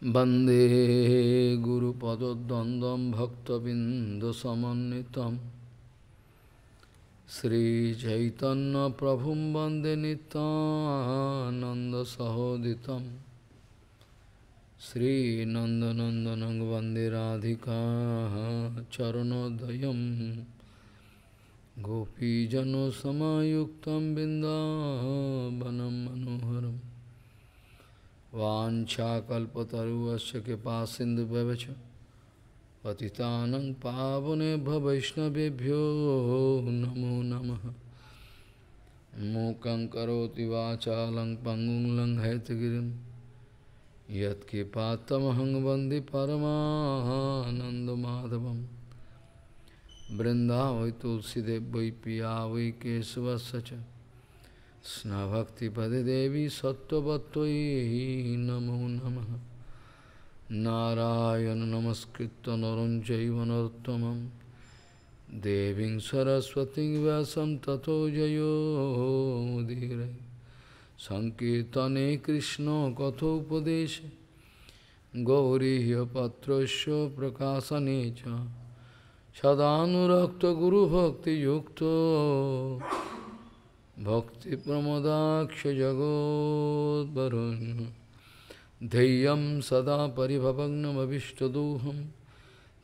Bande Guru Padadandam Bhaktabindasamanitam Sri Chaitanya Prabhum Bande Nanda Sahoditam Sri Nanda Nandanang Bande Radhika Charanodayam Gopijano Samayuktam Bindavanam Manoharam वाछाकल्पतरुश कृपा सिंधु व्यवच पतितानंग पावने वैष्णवेभ्यो नमो नम मूकं करोति वाचालं पंगुं लङ्घयतगिरिं यत्कृपातमहं वन्दे परमानन्दमाधवं वृन्दावै तुलसीदेव वै पिया वै केशवस्य স্নভক্তি পদে দেবী সত্যবত্তই নমো নম নারায়ণ নমস্কৃত নরঞ্চৈব নরোত্তমম দেবীং সরস্বতী ব্যাস তথো জয়োধীর সংকীর্তনে কৃষ্ণ কথোপদেশ গৌরীপত্র প্রকাশনে সদানুরক্ত গুরুভক্তিযুক্ত भक्तिप्रमोदाक्षजगोद्वरुन् धैर्यं सदा परिभवग्नमभीष्टदोहं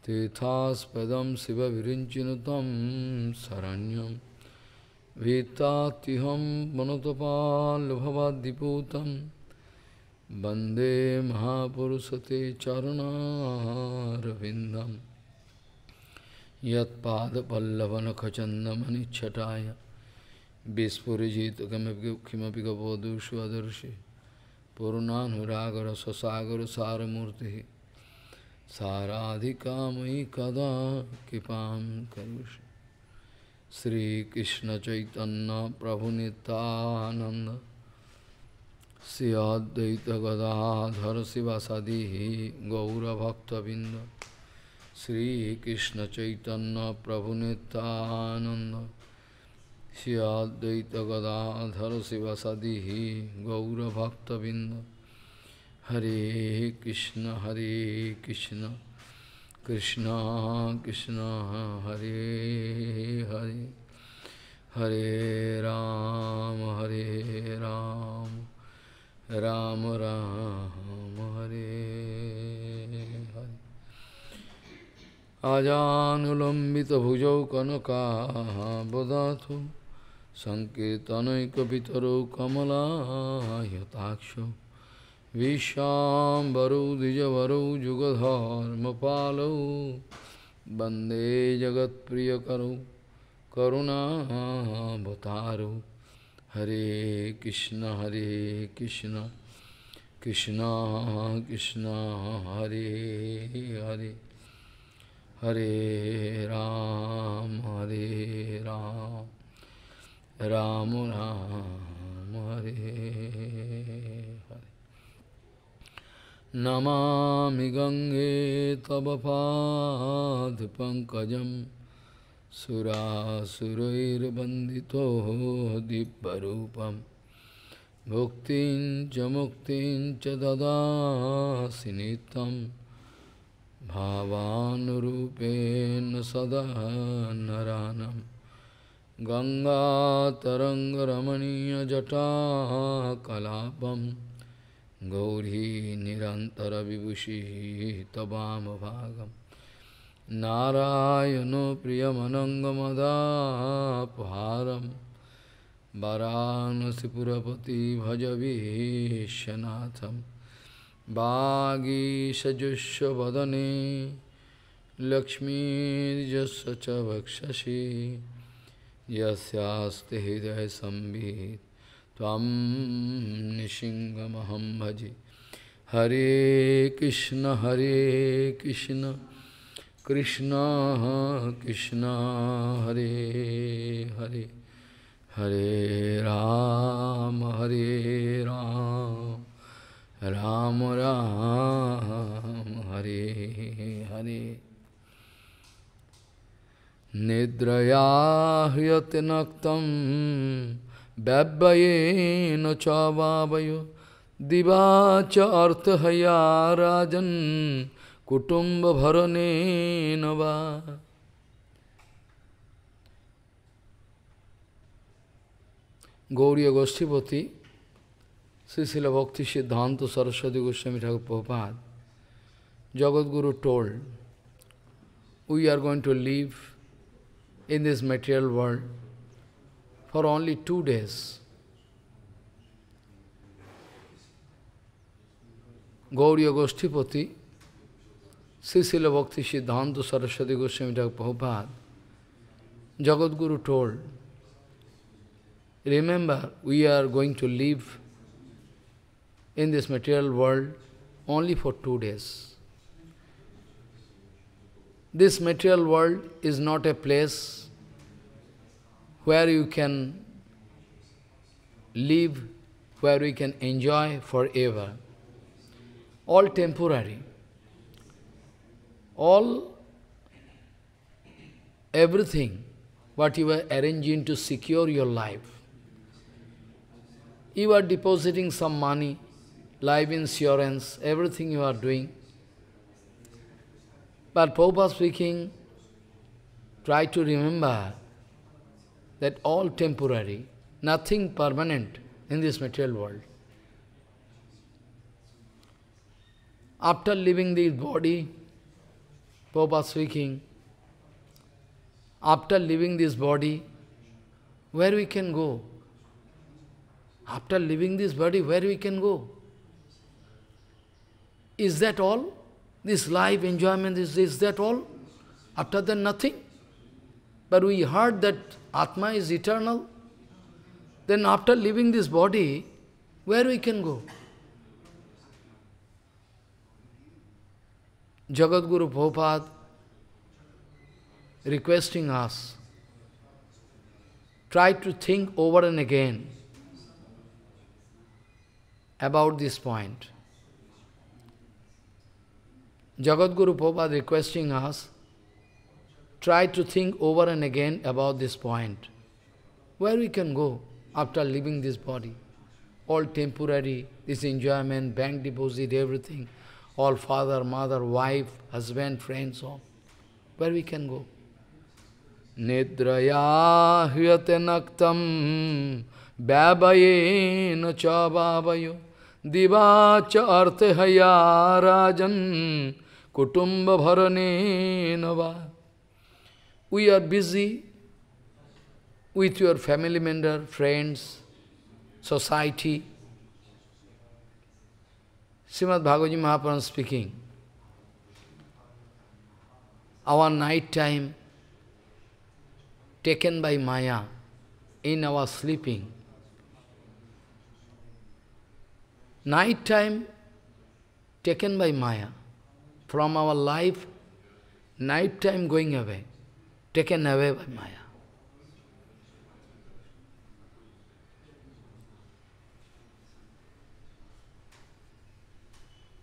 तीर्थास्पदं शिवविरिञ्चिनु तं शरण्यं वीत्तात्यहं मनतपाल्भवाद्दिपूतं वन्दे महापुरुषते चरुणारविन्दं यत्पादपल्लवनखचन्दमनिच्छटाय विस्फुरीजितकिमपि पूर्णागर ससागर पूर्णानुरागरससागरसारमूर्तिः साराधिका मयि कदा कृपां करोषि श्रीकृष्णचैतन्यप्रभुनितानन्द श्री अद्वैतगदाधर शिवासादिः गौरभक्तबिन्द प्रभुनतानंद शिव सदी गौरभक्तबिंद हरे कृष्ण हरे कृष्ण कृष्ण कृष्ण हरे हरे हरे राम हरे राम राम राम हरे हरे आजानुलंबित भुजौ कनका बदाथु सङ्कीर्तनैकपितरो कमलायताक्ष विश्वाम्बरो द्विजवरो जुगधर्मपालो वन्दे जगत्प्रियकरो करुणावतारो हरे कृष्ण हरे कृष्ण कृष्ण कृष्ण हरे हरे हरे राम हरे Ram Ramuna Mare Hare Namami Gange Tabapad Pankajam Sura Surair Bandito Dibbarupam Bhuktin Jamuktin Chadada Sinitam Bhavan Rupen Ganga taranga ramaniya jata kalapam Gauri nirantara vibushi tabam bhagam Narayano priyamananga madapaharam Varanasipurapati bhajavi shanatham Bhagi sajusha vadane Lakshmi jasacha bhakshasi. यस्यास्ति हृदय संबित तम निशिंगमहम भजे हरे कृष्ण हरे कृष्ण कृष्ण कृष्ण हरे हरे हरे राम हरे राम राम राम हरे हरे নিদ্রয়া হ্রিয়তে নক্তম ব্যব্যয়েন চবাবয় দিবা রাজন কুটুম্ব ভরণে নবা Gauri গোষ্ঠীপতি Srila Bhakti Siddhanta Saraswati Goswami Thakur Prabhupad Jagadguru told we are going to live in this material world for only two days. Gauriya Goshtipati, Sisila Bhakti Siddhanta Saraswati Goswami Prabhupada, Jagadguru told, remember we are going to live in this material world only for two days this material world is not a place where you can live, where we can enjoy forever. All temporary. All, everything what you are arranging to secure your life. You are depositing some money, life insurance, everything you are doing. But Prabhupada speaking, try to remember that all temporary, nothing permanent in this material world. After leaving this body, Prabhupada speaking, after leaving this body, where we can go? After leaving this body, where we can go? Is that all? This life, enjoyment, is this, that, all. After that, nothing. But we heard that Atma is eternal. Then after leaving this body, where we can go? Jagadguru Prabhupada requesting us, try to think over and again about this point. Jagadguru Prabhupada requesting us, try to think over and again about this point. Where we can go after leaving this body? All temporary, this enjoyment, bank deposit, everything. All father, mother, wife, husband, friends, all. Where we can go? Nidraya hyate naktam व्यावयेन च वावयो दिवा च अर्थहया राजन् kutumba bharane nava. We are busy with your family member, friends, society. Srimad Bhagavaji Mahapuran speaking. Our night time taken by Maya in our sleeping. Night time taken by Maya from our life, night time going away, taken away by Maya.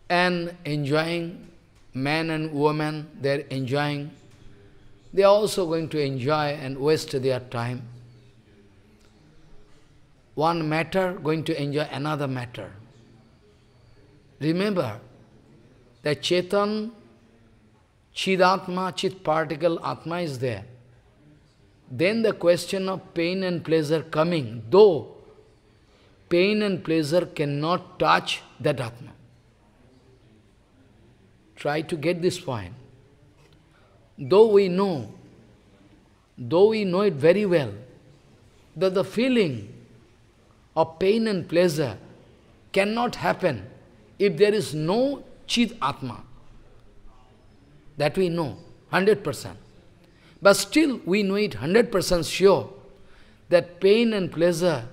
And enjoying, men and women, they're enjoying. They are also going to enjoy and waste their time. One matter going to enjoy another matter. Remember, that Chetan, Chidatma, Chit particle, Atma is there. Then the question of pain and pleasure coming, though pain and pleasure cannot touch that Atma. Try to get this point. Though we know, though we know it very well, that the feeling of pain and pleasure cannot happen if there is no Chid Atma. That we know, 100%. But still, we know it 100% sure that pain and pleasure,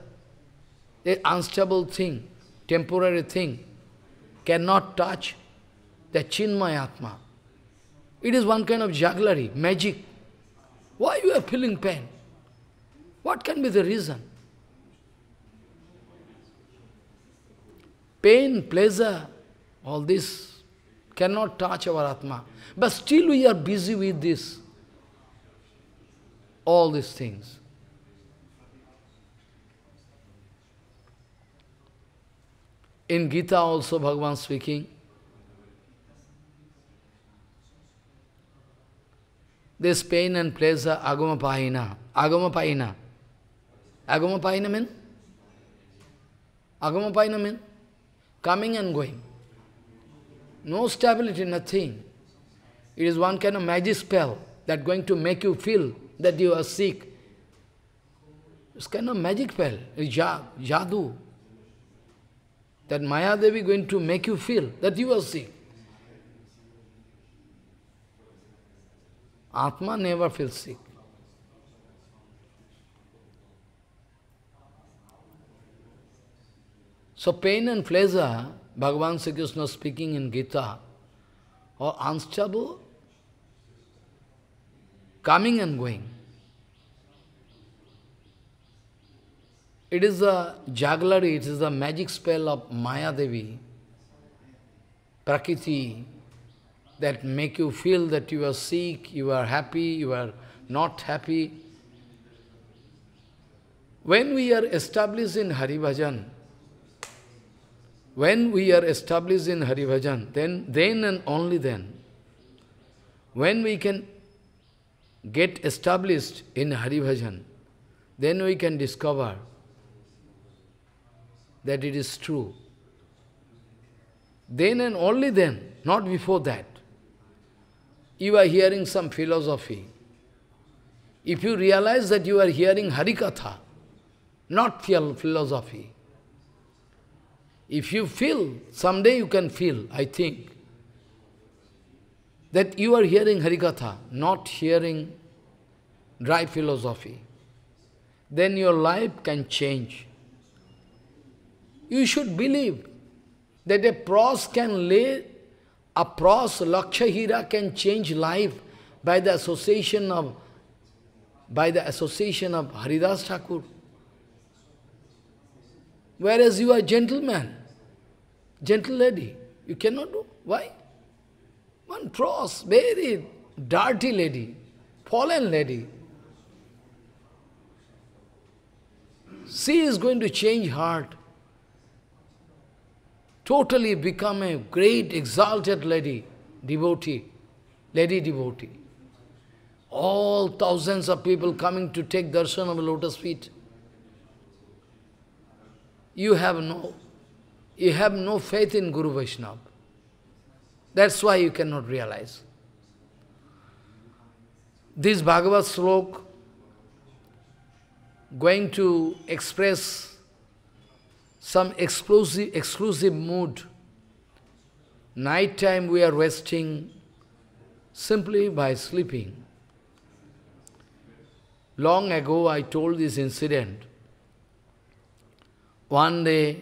the unstable thing, temporary thing, cannot touch the Chinmay Atma. It is one kind of jugglery, magic. Why you are feeling pain? What can be the reason? Pain, pleasure, all this cannot touch our Atma. But still we are busy with this, all these things. In Gita also Bhagavan speaking, this pain and pleasure agama pahina. Agama pahina. Agama pahina mean? Agama pahina mean? Coming and going. No stability, nothing. It is one kind of magic spell that going to make you feel that you are sick. It's kind of magic spell, jadu. That Maya Devi going to make you feel that you are sick. Atma never feels sick. So pain and pleasure Bhagavan Sri Krishna speaking in Gita, or unstable, coming and going. It is a jugglery, it is the magic spell of Maya Devi, Prakriti, that make you feel that you are sick, you are happy, you are not happy. When we are established in Hari Bhajan, when we are established in Hari Bhajan, then, then and only then, when we can get established in Hari Bhajan, then we can discover that it is true. Then and only then, not before that. You are hearing some philosophy. If you realize that you are hearing Harikatha, not philosophy, if you feel, someday you can feel, I think, that you are hearing Harikatha, not hearing dry philosophy. Then your life can change. You should believe that a pros can lay, a pros, Lakshahira can change life by the association of, by the association of Haridas Thakur. Whereas you are gentleman, gentle lady. You cannot do. Why? One cross, very dirty lady, fallen lady. She is going to change heart. Totally become a great exalted lady, devotee, lady devotee. All thousands of people coming to take darshan of lotus feet. You have no you have no faith in Guru Vaishnava. That's why you cannot realize. This Bhagavad slok going to express some exclusive, exclusive mood. Night time we are resting simply by sleeping. Long ago I told this incident. One day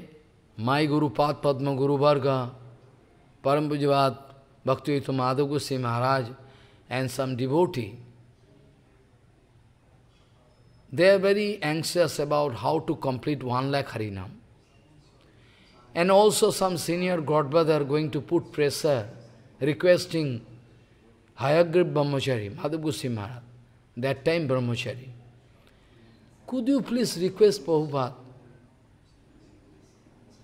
my Guru Pad Padma Guru Param Bhakti Madhav Goswami Maharaj and some devotee, they are very anxious about how to complete one lakh Harinam. And also some senior godbrother going to put pressure, requesting Hayagrib Brahmachari, Madhav Maharaj, that time Brahmachari. Could you please request Prabhupada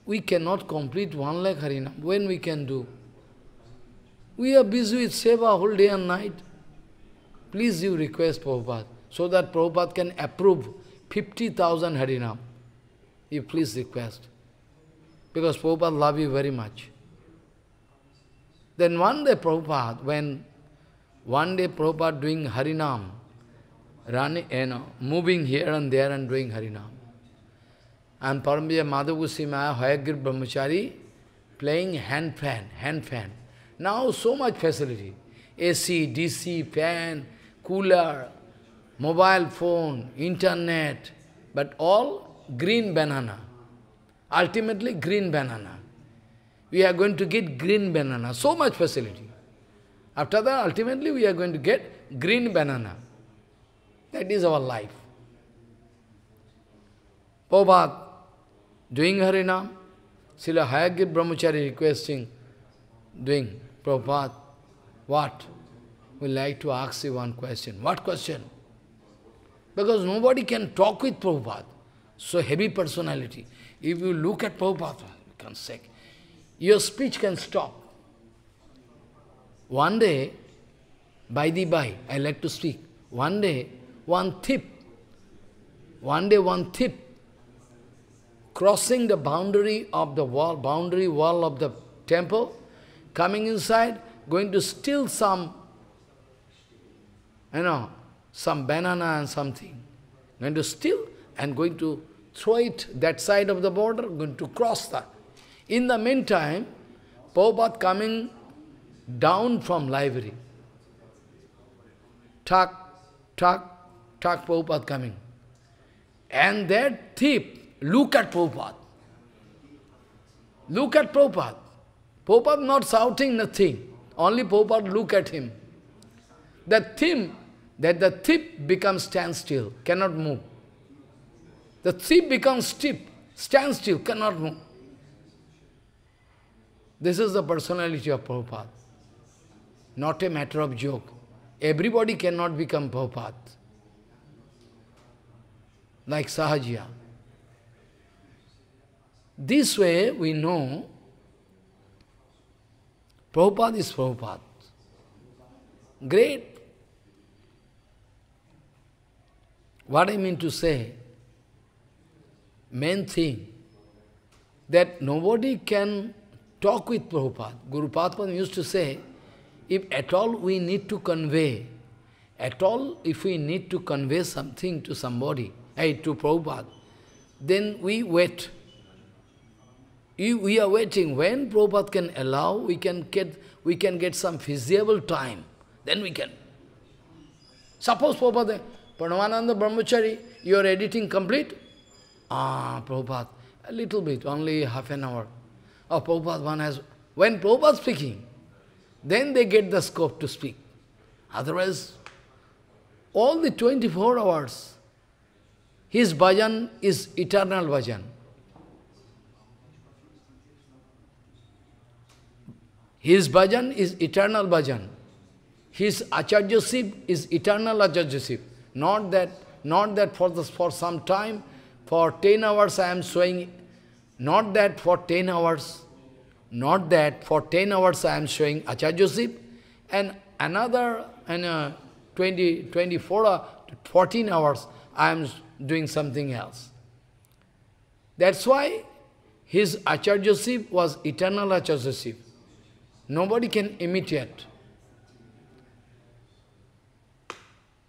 we cannot complete one lakh Harinam. When we can do? We are busy with seva whole day and night. Please you request Prabhupada, so that Prabhupada can approve 50,000 Harinam. You please request. Because Prabhupada love you very much. Then one day Prabhupada, when one day Prabhupada doing Harinam, running, you know, moving here and there and doing Harinam and Parambhija Madhavusi Maya Hayagir Brahmachari playing hand fan, hand fan. Now so much facility. AC, DC, fan, cooler, mobile phone, internet, but all green banana. Ultimately green banana. We are going to get green banana, so much facility. After that, ultimately we are going to get green banana. That is our life. Prabhupada doing Harinam. Srila Hayagir Brahmachari requesting, doing Prabhupada, what? We like to ask you one question. What question? Because nobody can talk with Prabhupada. So heavy personality. If you look at Prabhupada, you can say, your speech can stop. One day, by the by, I like to speak. One day, one thief, one day one thief crossing the boundary of the wall, boundary wall of the temple, coming inside, going to steal some, you know, some banana and something. Going to steal and going to throw it that side of the border, going to cross that. In the meantime, Prabhupada coming down from library. Tuck, tuck, tuck, Prabhupada coming. And that thief, Look at Prabhupada. Look at Prabhupada. Prabhupada not shouting nothing. Only Prabhupada look at him. The tip, that the tip becomes standstill, cannot move. The tip becomes stiff, standstill, cannot move. This is the personality of Prabhupada. Not a matter of joke. Everybody cannot become Prabhupada. Like Sahajya. This way we know Prabhupada is Prabhupada. Great. What I mean to say, main thing, that nobody can talk with Prabhupada. Guru Padma used to say, if at all we need to convey, at all if we need to convey something to somebody, hey, to Prabhupada, then we wait we are waiting. When Prabhupada can allow, we can get, we can get some feasible time. Then we can. Suppose Prabhupada, Pranamananda Brahmachari, your editing complete? Ah, Prabhupada, a little bit, only half an hour. Oh, Prabhupada, one has, when Prabhupada speaking, then they get the scope to speak. Otherwise, all the 24 hours, his bhajan is eternal bhajan. His bhajan is eternal bhajan. His acharyaship is eternal acharyaship. Not that, not that for, the, for some time, for 10 hours I am showing, not that for 10 hours, not that for 10 hours I am showing acharyaship, and another and, uh, 20, 24, uh, 14 hours I am doing something else. That's why his acharyaship was eternal acharyaship. Nobody can imitate.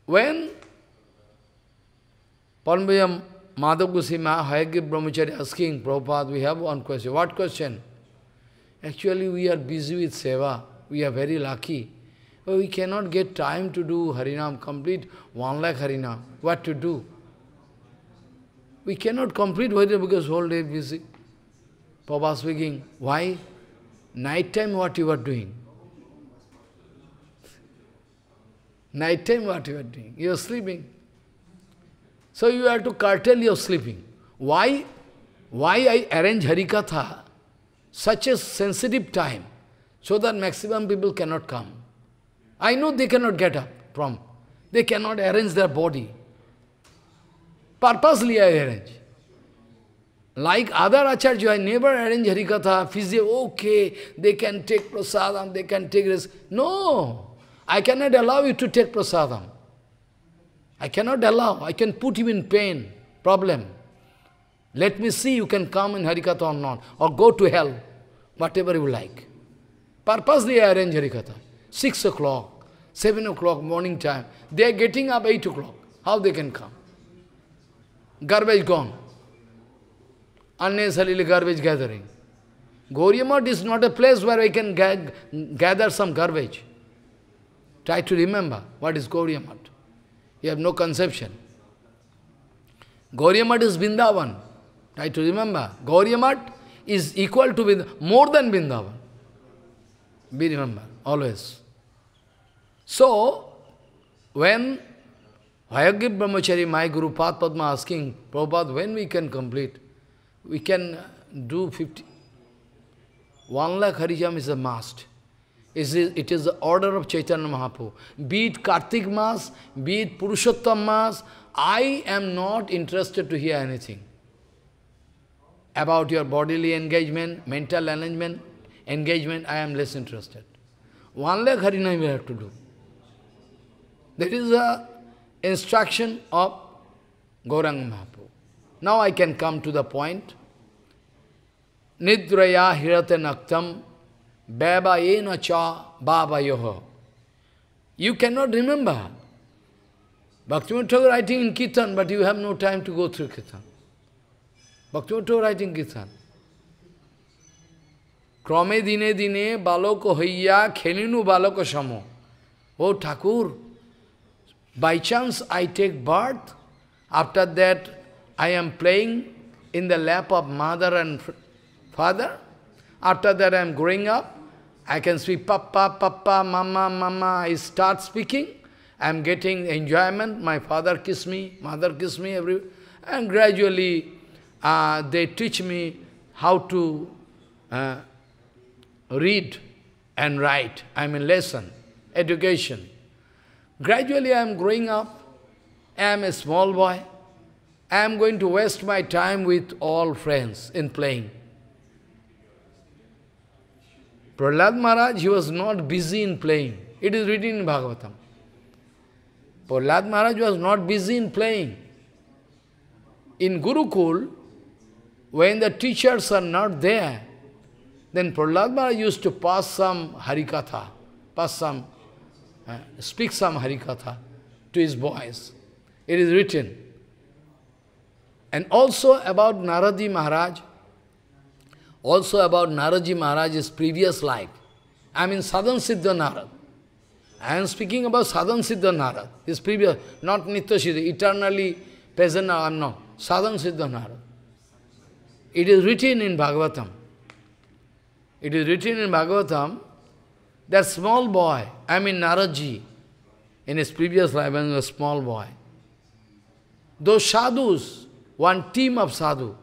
When Paramajam Madhav Goswami Hayagir Brahmachari asking Prabhupada, we have one question. What question? Actually, we are busy with seva. We are very lucky. But we cannot get time to do Harinam complete, one lakh Harinam. What to do? We cannot complete Vaidya because whole day busy. Prabhupada speaking, why? Night time what you are doing? Night time what you are doing? You are sleeping. So you have to curtail your sleeping. Why? Why I arrange Harikatha such a sensitive time so that maximum people cannot come? I know they cannot get up from. They cannot arrange their body. Purposely I arrange. Like other acharya, I never arrange Harikatha, Physically okay, they can take prasadam, they can take this. No, I cannot allow you to take prasadam. I cannot allow, I can put you in pain, problem. Let me see you can come in Harikatha or not, or go to hell, whatever you like. Purposely I arrange Harikatha. 6 o'clock, 7 o'clock morning time, they are getting up 8 o'clock. How they can come? Garbage gone unnecessarily garbage gathering. Goryamad is not a place where I can ga gather some garbage. Try to remember what is Goryamad. You have no conception. Goryamad is Vrindavan. Try to remember. Goryamad is equal to Vrindavan, more than Vrindavan. Be remember, always. So, when Vayagya Brahmachari, my Guru Padma asking, Prabhupada, when we can complete? we can do 50. 1 lakh Harijam is a must. It is, the order of Chaitanya Mahaprabhu. Be it Kartik mass, be it Purushottam mass, I am not interested to hear anything about your bodily engagement, mental engagement, engagement, I am less interested. One lakh Harinam you have to do. That is the instruction of Gauranga Mahaprabhu. Now I can come to the point. Nidraya hirate naktam baba yena cha baba yoho. You cannot remember. Bhaktivinoda writing in Kirtan, but you have no time to go through Kirtan. Bhaktivinoda Thakur writing Kirtan. Krame dine dine baloko hiya kheninu baloko shamo. Oh Thakur, by chance I take birth, after that I am playing in the lap of mother and father. After that I am growing up, I can speak papa, papa, mama, mama. I start speaking. I am getting enjoyment. My father kiss me, mother kiss me, every, and gradually uh, they teach me how to uh, read and write. I mean lesson, education. Gradually I am growing up. I am a small boy. I am going to waste my time with all friends in playing. Prahlad Maharaj, he was not busy in playing. It is written in Bhagavatam. Prahlad Maharaj was not busy in playing. In Gurukul, when the teachers are not there, then Prahlad Maharaj used to pass some Harikatha, pass some, uh, speak some Harikatha to his boys. It is written. And also about Naradi Maharaj, also about Naraji Maharaj's previous life. I mean Sadhan Siddha Narad. I am speaking about Sadhan Siddha Narad, his previous, not Nitya Siddha, eternally present, I am uh, not. Sadhan Siddha Narad. It is written in Bhagavatam. It is written in Bhagavatam that small boy, I mean Naraji, in his previous life, when he was a small boy, those sadhus, one team of sadhu.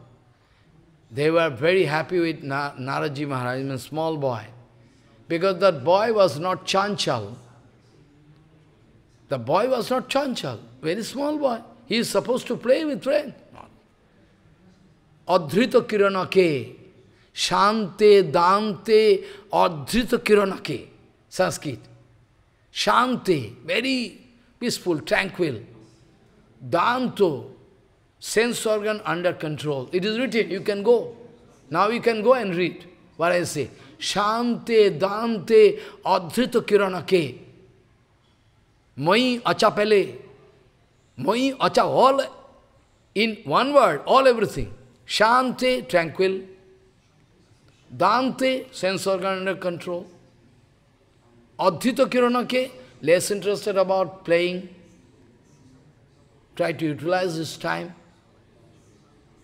They were very happy with Na Naraji Maharaj, a small boy, because that boy was not chanchal. The boy was not chanchal, very small boy. He is supposed to play with friends. Adhrita Kiranake, Shante, Dante, Adhrita Kiranake, Sanskrit. Shante, very peaceful, tranquil. Danto, sense organ under control. It is written, you can go. Now you can go and read what I say. Shante, Dante, Adhrita Kiranake. Moi Achapele. Moi Acha, all in one word, all everything. Shante, tranquil. Dante, sense organ under control. Adhita Kiranake, less interested about playing. Try to utilize his time.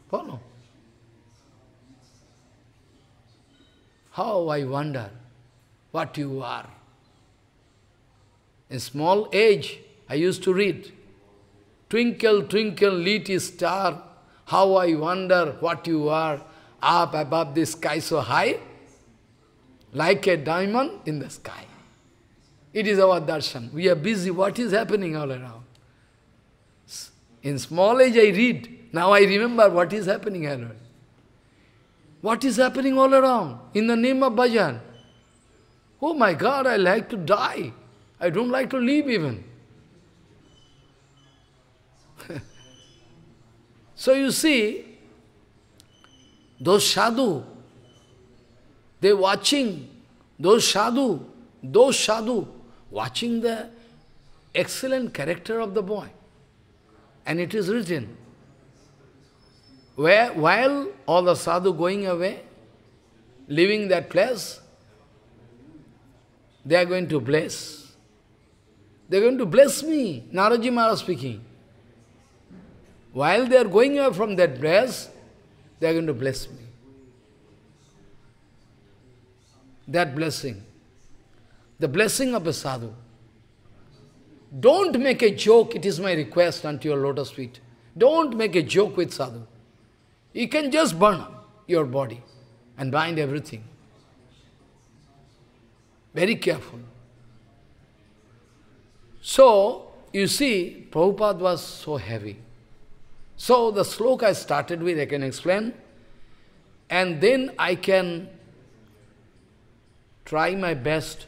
Follow. How I wonder what you are. In small age, I used to read, Twinkle, twinkle, little star, how I wonder what you are, up above the sky so high, like a diamond in the sky. It is our darshan. We are busy, what is happening all around? In small age I read, now I remember what is happening around. What is happening all around in the name of bhajan? Oh my God, I like to die. I don't like to live even. so you see, those sadhu, they watching, those sadhu, those sadhu, watching the excellent character of the boy. And it is written, where, while all the sadhu going away, leaving that place, they are going to bless. They are going to bless me, Naraji Maharaj speaking. While they are going away from that place, they are going to bless me. That blessing. The blessing of a sadhu. Don't make a joke, it is my request unto your lotus feet. Don't make a joke with sadhu. You can just burn your body and bind everything. Very careful. So, you see, Prabhupada was so heavy. So, the sloka I started with, I can explain. And then I can try my best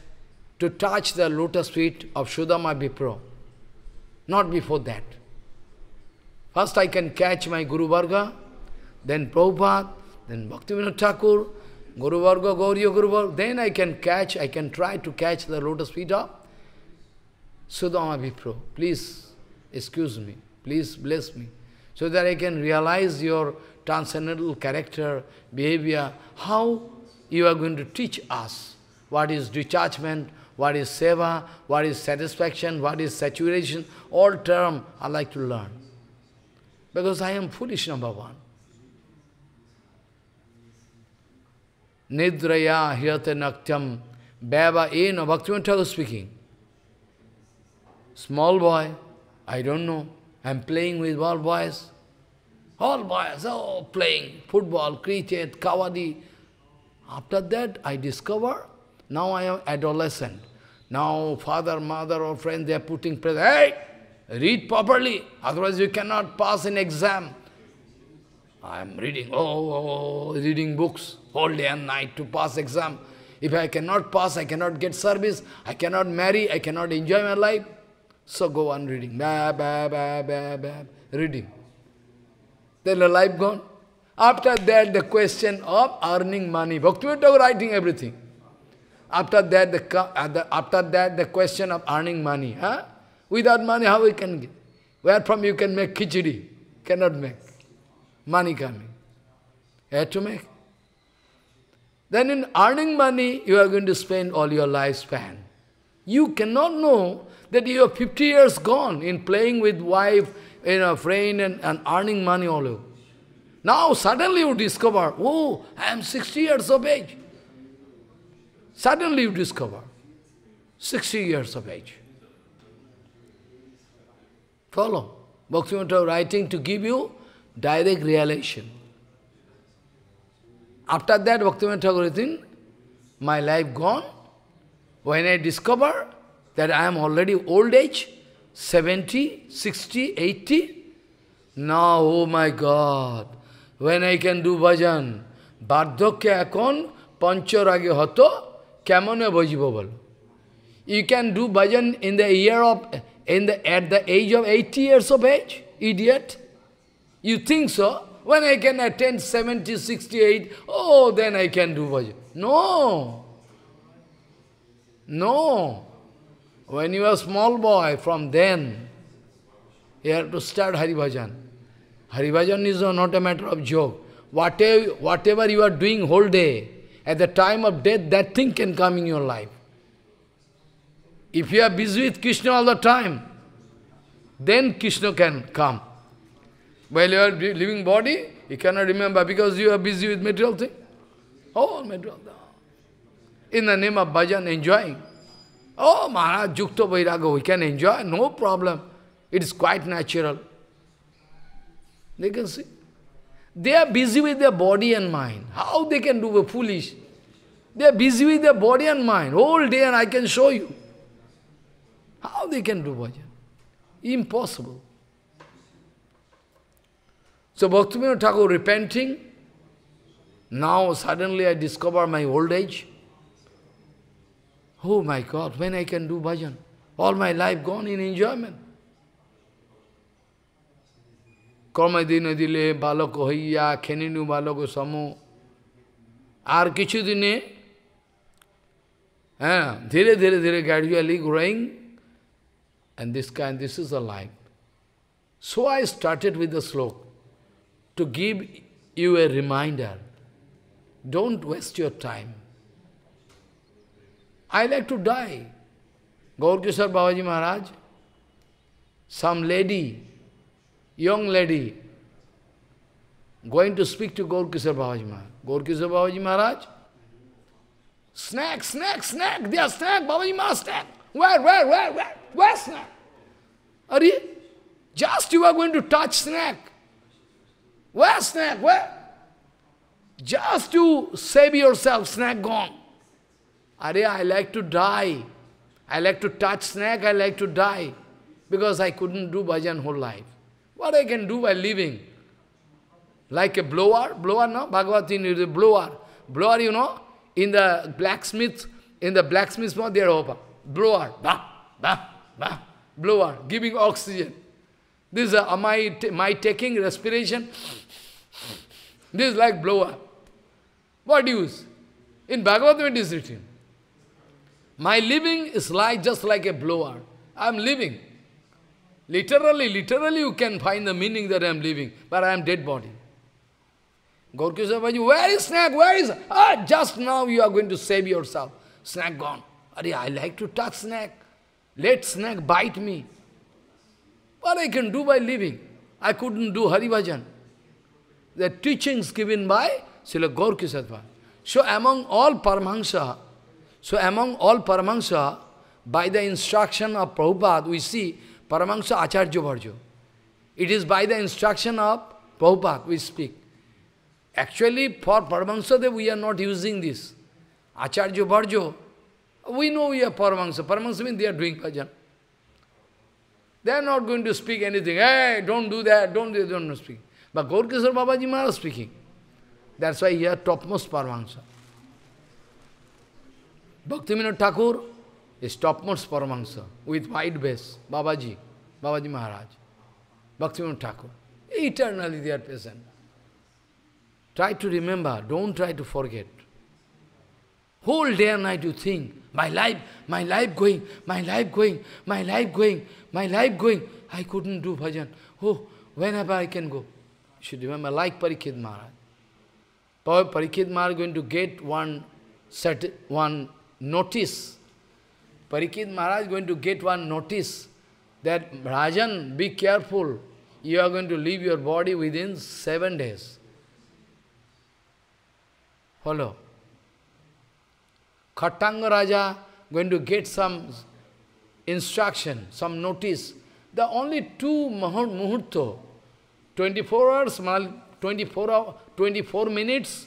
to touch the lotus feet of Sudama Vipro. Not before that. First I can catch my Guru Varga, then Prabhupada, then Bhaktivinoda Thakur, Guru Varga, Gauriya Guru Varga, then I can catch, I can try to catch the lotus feet of Sudama Vipro. Please excuse me, please bless me, so that I can realize your transcendental character, behavior, how you are going to teach us what is detachment, what is seva, what is satisfaction, what is saturation, all term I like to learn. Because I am foolish, number one. Nidraya Hirate Naktyam Baba Eno. Eh, Bhaktivinoda Thakur speaking. Small boy, I don't know. I'm playing with all boys. All boys, oh, playing football, cricket, kabaddi. After that, I discover, now I am adolescent. Now father, mother or friend, they are putting pressure. Hey, read properly, otherwise you cannot pass an exam. I am reading, oh, oh, oh reading books whole day and night to pass exam. If I cannot pass, I cannot get service, I cannot marry, I cannot enjoy my life. So go on reading. Ba ba ba ba ba. reading. Then the life gone. After that, the question of earning money. Bhaktivinoda writing everything. After that, uh, the, after that, the question of earning money. Huh? Without money, how we can get? Where from you can make khichdi? Cannot make. Money coming. You have to make. Then in earning money, you are going to spend all your lifespan. You cannot know that you are 50 years gone in playing with wife, you know, friend and, and earning money all over. Now suddenly you discover, oh, I am 60 years of age. Suddenly you discover, 60 years of age. Follow. Bhaktivinoda writing to give you direct realization. After that, Bhaktivinoda Thakur think, my life gone. When I discover that I am already old age, 70, 60, 80, now, oh my God, when I can do bhajan, bardhokya akon, pancharage hato, kemone bhajibabal. You can do bhajan in the year of, in the, at the age of 80 years of age, idiot. You think so? When I can attend 70, 68, oh, then I can do bhajan. No. No. When you are small boy, from then, you have to start Hari Bhajan. Hari Bhajan is not a matter of joke. Whatever, whatever you are doing whole day, at the time of death, that thing can come in your life. If you are busy with Krishna all the time, then Krishna can come. While you are living body, you cannot remember because you are busy with material thing. Oh, material. In the name of bhajan, enjoying. Oh, Maharaj, Jukta Vairaga, we can enjoy, no problem. It is quite natural. They can see. They are busy with their body and mind. How they can do a foolish? They are busy with their body and mind. All day and I can show you. How they can do bhajan? Impossible. So Bhaktivinoda Thakur repenting, now suddenly I discover my old age. Oh my God, when I can do bhajan? All my life gone in enjoyment. কর্মদিন দিলে বালক হইয়া খেনিনু বালক সম আর কিছু দিনে হ্যাঁ ধীরে ধীরে ধীরে gradually growing and this kind, this is the life. So I started with the sloka to give you a reminder. Don't waste your time. I like to die. Gaurkishar Babaji Maharaj, some lady, young lady, going to speak to Gaurkishar Babaji Maharaj. Gaurkishar Babaji Maharaj, snack, snack, snack, they are snack, Babaji Maharaj, snack. Where, where, where, where, where snack? Are you? Just you are going to touch snack. Where snack? Where? Just to save yourself, snack gone. Are I like to die. I like to touch snack. I like to die. Because I couldn't do bhajan whole life. What I can do by living? Like a blower? Blower, no? Bhagavati is a blower. Blower, you know? In the blacksmith, in the blacksmith's mouth, they are open. Blower. Bah, bah, bah. Blower. Giving oxygen. This uh, am my taking respiration? This is like blower. What use? In Bhagavad Gita is written. My living is like just like a blower. I am living. Literally, literally you can find the meaning that I am living, but I am dead body. Gorky Sabaji, where is snack? Where is? Ah, just now you are going to save yourself. Snack gone. Are I like to touch snack. Let snack bite me. What I can do by living? I couldn't do Hari Bhajan. The teachings given by Srila Gaurkisatva. So among all Paramahansa, so among all Paramahansa, by the instruction of Prabhupada, we see Paramahansa Acharya Bharjo. It is by the instruction of Prabhupada we speak. Actually, for Paramahansa we are not using this. Acharya Bharjo, we know we are Paramahansa. Paramahansa means they are doing bhajan. They are not going to speak anything. Hey, don't do that, don't do that, don't speak. But Baba Babaji Maharaj speaking. That's why he here topmost Paramahansa. Bhaktivinoda Thakur is topmost Paramahansa with wide base. Babaji, Babaji Maharaj. Bhaktivinoda Thakur. Eternally they are present. Try to remember, don't try to forget. Whole day and night you think, my life, my life going, my life going, my life going, my life going, I couldn't do bhajan. Oh, whenever I can go. You should remember, like Parikshit Maharaj. Parikshit Maharaj going to get one, set, one notice. Parikshit Maharaj going to get one notice that Rajan, be careful. You are going to leave your body within seven days. Follow. Khattanga Raja going to get some instruction, some notice. The only two muhurto, 24 hours, 24, hour, 24 minutes,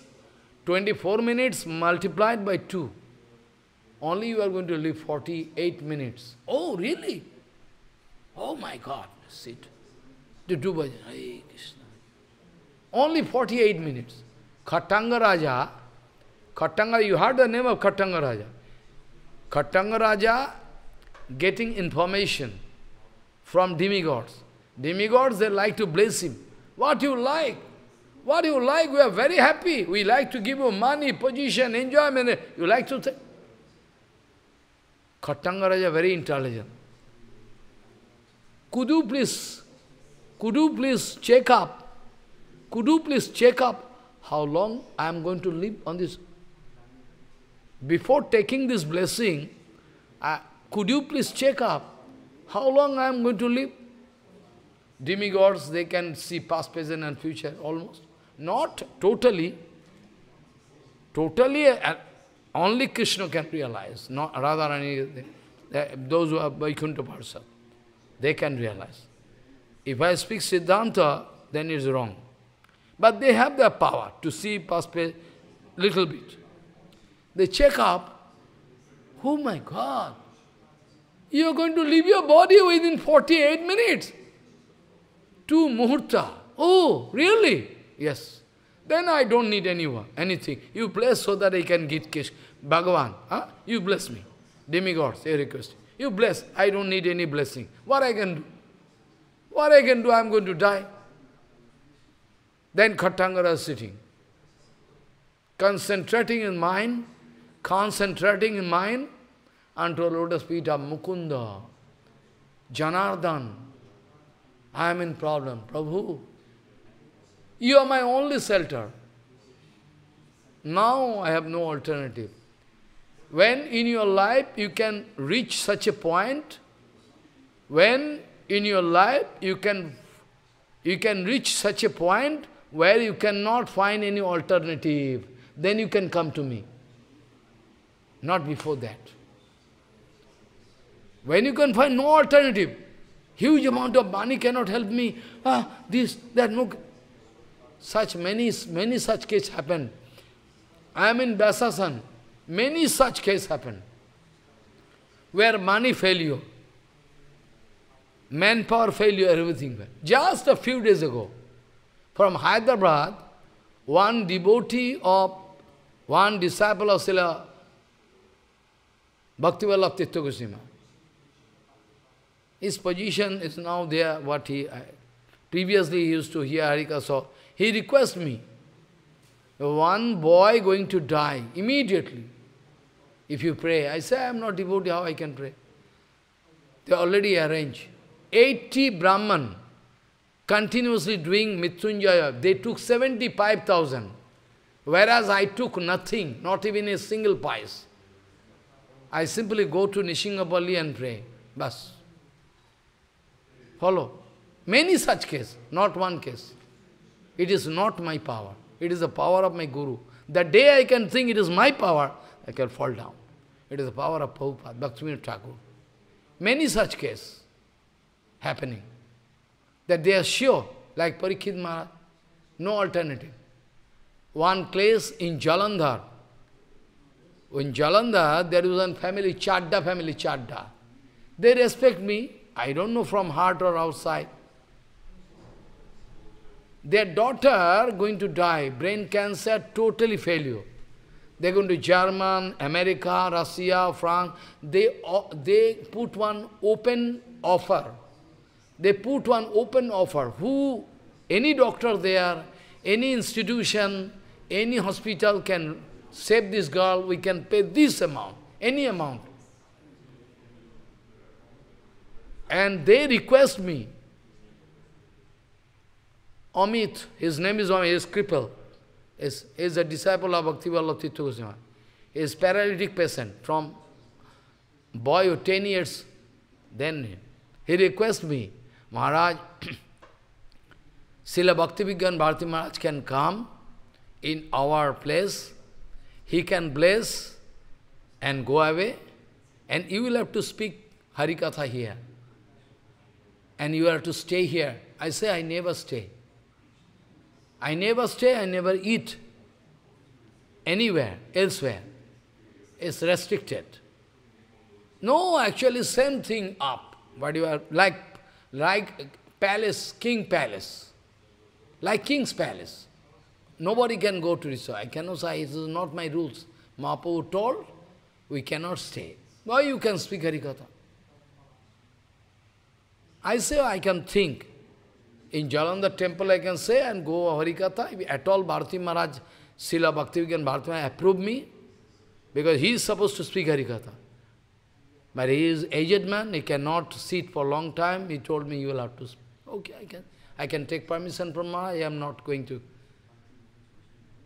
24 minutes multiplied by 2. Only you are going to live 48 minutes. Oh, really? Oh my God, sit. To do bhajan, Hare Krishna. Only 48 minutes. Khatanga Raja, Khatanga, you heard the name of Khatanga Raja. Khatanga Raja getting information from demigods. Demigods, they like to bless him. What you like? What you like? We are very happy. We like to give you money, position, enjoyment. You like to say? Khattangaraja, very intelligent. Could you please, could you please check up? Could you please check up how long I am going to live on this? Before taking this blessing, I, could you please check up how long I am going to live? Demigods, they can see past, present and future almost. Not totally. Totally, uh, only Krishna can realize. Not Radharani, uh, those who are Vaikuntha person, they can realize. If I speak Siddhanta, then it's wrong. But they have their power to see past, present, little bit. They check up, oh my God, you are going to leave your body within 48 minutes. Two muhurta. Oh, really? Yes. Then I don't need anyone, anything. You bless so that I can get kiss. Bhagavan, huh? you bless me. Demigods, they request. You bless. I don't need any blessing. What I can do? What I can do, I'm going to die. Then Khattangara is sitting. Concentrating in mind, concentrating in mind, unto lotus feet of Mukunda, Janardan. I am in problem. Prabhu, you are my only shelter. Now I have no alternative. When in your life you can reach such a point, when in your life you can, you can reach such a point where you cannot find any alternative, then you can come to me. Not before that. When you can find no alternative, huge amount of money cannot help me, ah, this, that, no. Such many, many such cases happen. I am in Basasan. Many such cases happen. Where money failure, manpower failure, everything. Just a few days ago, from Hyderabad, one devotee of, one disciple of Srila Bhaktivallabh Tirtha Goswami, his position is now there, what he... I, previously he used to hear Harikasa. He requests me, one boy going to die immediately. If you pray, I say, I am not devotee, how I can pray? They already arranged. 80 Brahman continuously doing Mithunjaya. They took 75,000, whereas I took nothing, not even a single pice. I simply go to Nishingaballi and pray. Bas. Follow. Many such case, not one case. It is not my power. It is the power of my Guru. The day I can think it is my power, I can fall down. It is the power of Prabhupada, Bhaktivinoda Thakur. Many such cases happening. That they are sure, like Parikshit Maharaj, no alternative. One place in Jalandhar, in Jalandhar, there is one family, Chadda family, Chadda. They respect me, I don't know from heart or outside. Their daughter going to die, brain cancer, totally failure. They're going to German, America, Russia, France. They, they put one open offer. They put one open offer. Who, any doctor there, any institution, any hospital can save this girl, we can pay this amount, any amount. And they request me. Amit, his name is Amit, he is crippled. Is is a disciple of Bhaktivallabh Goswami. He is paralytic patient from boy of 10 years. Then he requests me, Maharaj, Srila Bhakti Vigyan Bharati Maharaj can come in our place. He can bless and go away. And you will have to speak Harikatha here and you are to stay here. I say, I never stay. I never stay, I never eat anywhere, elsewhere. It's restricted. No, actually, same thing up. What you are, like, like palace, king palace. Like king's palace. Nobody can go to this. I cannot say, this is not my rules. Mahaprabhu told, we cannot stay. Why you can speak Harikatha? I say I can think. In Jalandhar temple I can say and go Harikatha. If at all Bharati Maharaj, Srila Bhaktivigan Bharati Maharaj approve me, because he is supposed to speak Harikatha. But he is aged man, he cannot sit for a long time. He told me, you will have to speak. Okay, I can, I can take permission from Maharaj, I am not going to.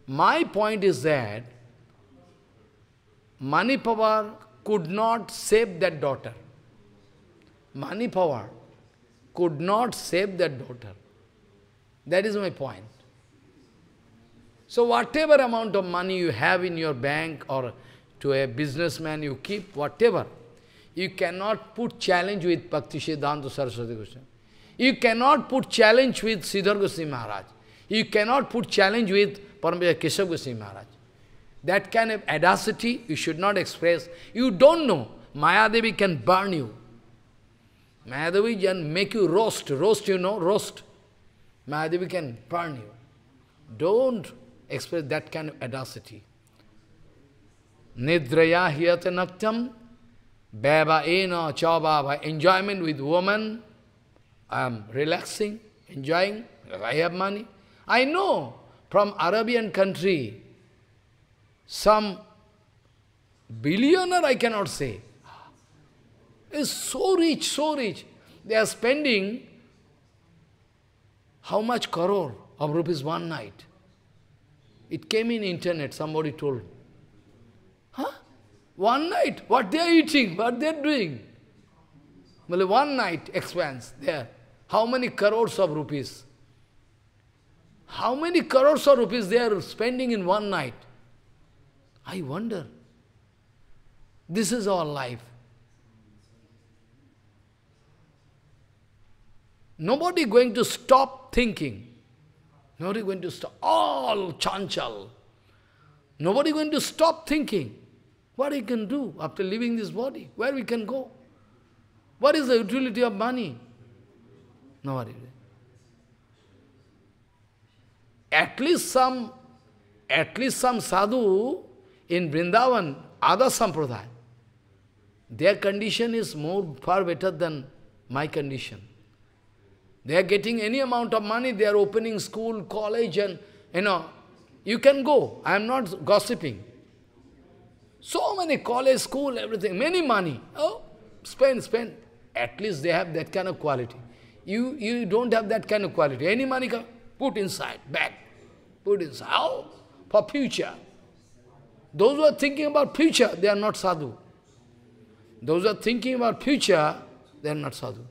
My point is that Manipawar could not save that daughter. Manipawar could not save that daughter. That is my point. So whatever amount of money you have in your bank or to a businessman you keep, whatever, you cannot put challenge with Bhakti Siddhanta Saraswati Krishna. You cannot put challenge with Siddhar Goswami Maharaj. You cannot put challenge with Paramya Keshav Goswami Maharaj. That kind of audacity you should not express. You don't know. Maya Devi can burn you. Mahadevi can make you roast. Roast, you know, roast. Mahadevi can burn you. Don't express that kind of audacity. Nidraya hiyate naktam, baba ena chabhava. Enjoyment with woman. I am relaxing, enjoying, I have money. I know from Arabian country, some billionaire I cannot say, is so rich, so rich. They are spending how much crore of rupees one night. It came in internet, somebody told. Huh? One night, what they are eating, what they are doing. Well, one night expense there. How many crores of rupees? How many crores of rupees they are spending in one night? I wonder. This is our life. Nobody going to stop thinking. Nobody going to stop. All chanchal. Nobody going to stop thinking. What he can do after leaving this body? Where we can go? What is the utility of money? Nobody. At least some, at least some sadhu in Vrindavan, other sampradaya, their condition is more far better than my condition. They are getting any amount of money, they are opening school, college and, you know, you can go. I am not gossiping. So many college, school, everything, many money. Oh, spend, spend. At least they have that kind of quality. You, you don't have that kind of quality. Any money, come, put inside, back, put inside. Oh, for future. Those who are thinking about future, they are not sadhu. Those who are thinking about future, they are not sadhu.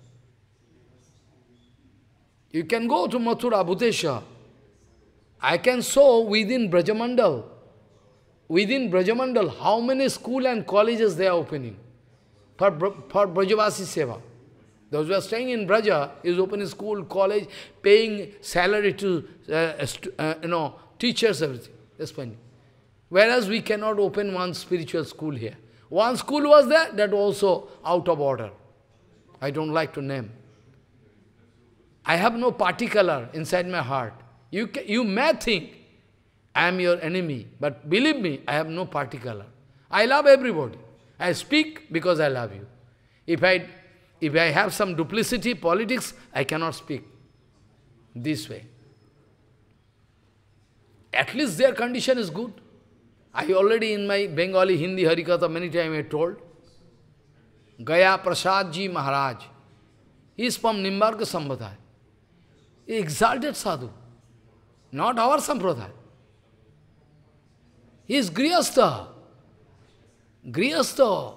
You can go to Mathura, Bhutesha. I can show within Brajamandal, within Brajamandal, how many school and colleges they are opening for, for Brajavasi Seva. Those who are staying in Braja is opening school, college, paying salary to uh, uh, uh, you know, teachers, everything. That's fine. Whereas we cannot open one spiritual school here. One school was there, that also out of order. I don't like to name. I have no party color inside my heart. You, can, you may think I am your enemy, but believe me, I have no party color. I love everybody. I speak because I love you. If I, if I have some duplicity, politics, I cannot speak this way. At least their condition is good. I already in my Bengali Hindi Harikatha many times I told. Gaya Prasad Ji Maharaj. He is from Nimbarka Sambhadaya exalted sadhu, not our sampradaya. He is Grihastha. Grihastha.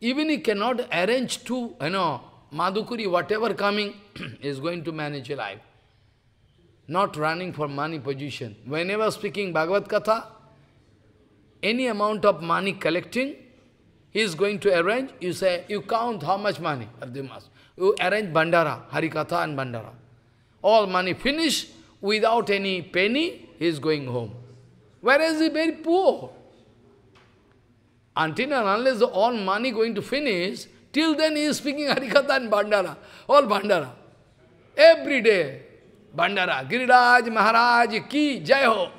Even he cannot arrange to, you know, Madhukuri, whatever coming, is going to manage your life. Not running for money position. Whenever speaking Bhagavad Katha, any amount of money collecting, he is going to arrange. You say, you count how much money, You arrange Bandara, Harikatha and Bandara all money finished, without any penny, he is going home. Whereas he is very poor. Until and unless all money going to finish, till then he is speaking Harikatha and Bandara, all Bandara. Every day, Bandara, Giriraj, Maharaj, Ki, Jai Ho.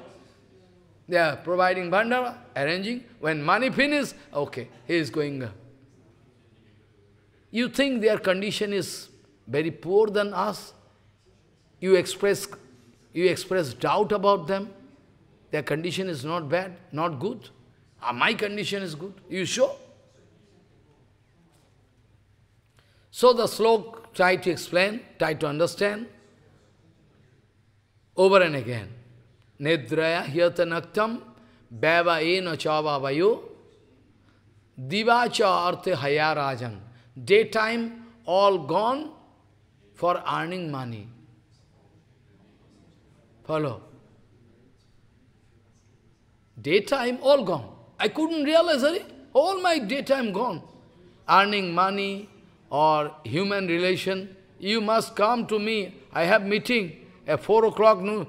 They are providing Bandara, arranging. When money finished, okay, he is going. You think their condition is very poor than us? you express, you express doubt about them, their condition is not bad, not good. Ah, my condition is good. You sure? So the slok try to explain, try to understand over and again. Nedraya hyata naktam bhava ena chavavayo divacha arte hayarajan. Daytime all gone for earning money. Follow. Daytime all gone. I couldn't realize it. All my daytime gone. Earning money or human relation. You must come to me. I have meeting at 4 o'clock noon.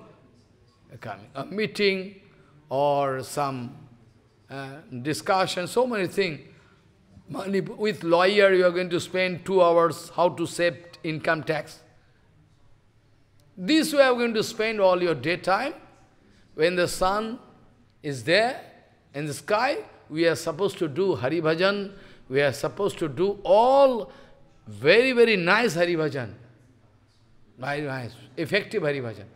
Coming. A meeting or some uh, discussion, so many things. Money with lawyer you are going to spend two hours how to save income tax. This way i are going to spend all your daytime. When the sun is there in the sky, we are supposed to do Hari Bhajan, we are supposed to do all very, very nice Hari Bhajan. Very nice, effective Hari Bhajan.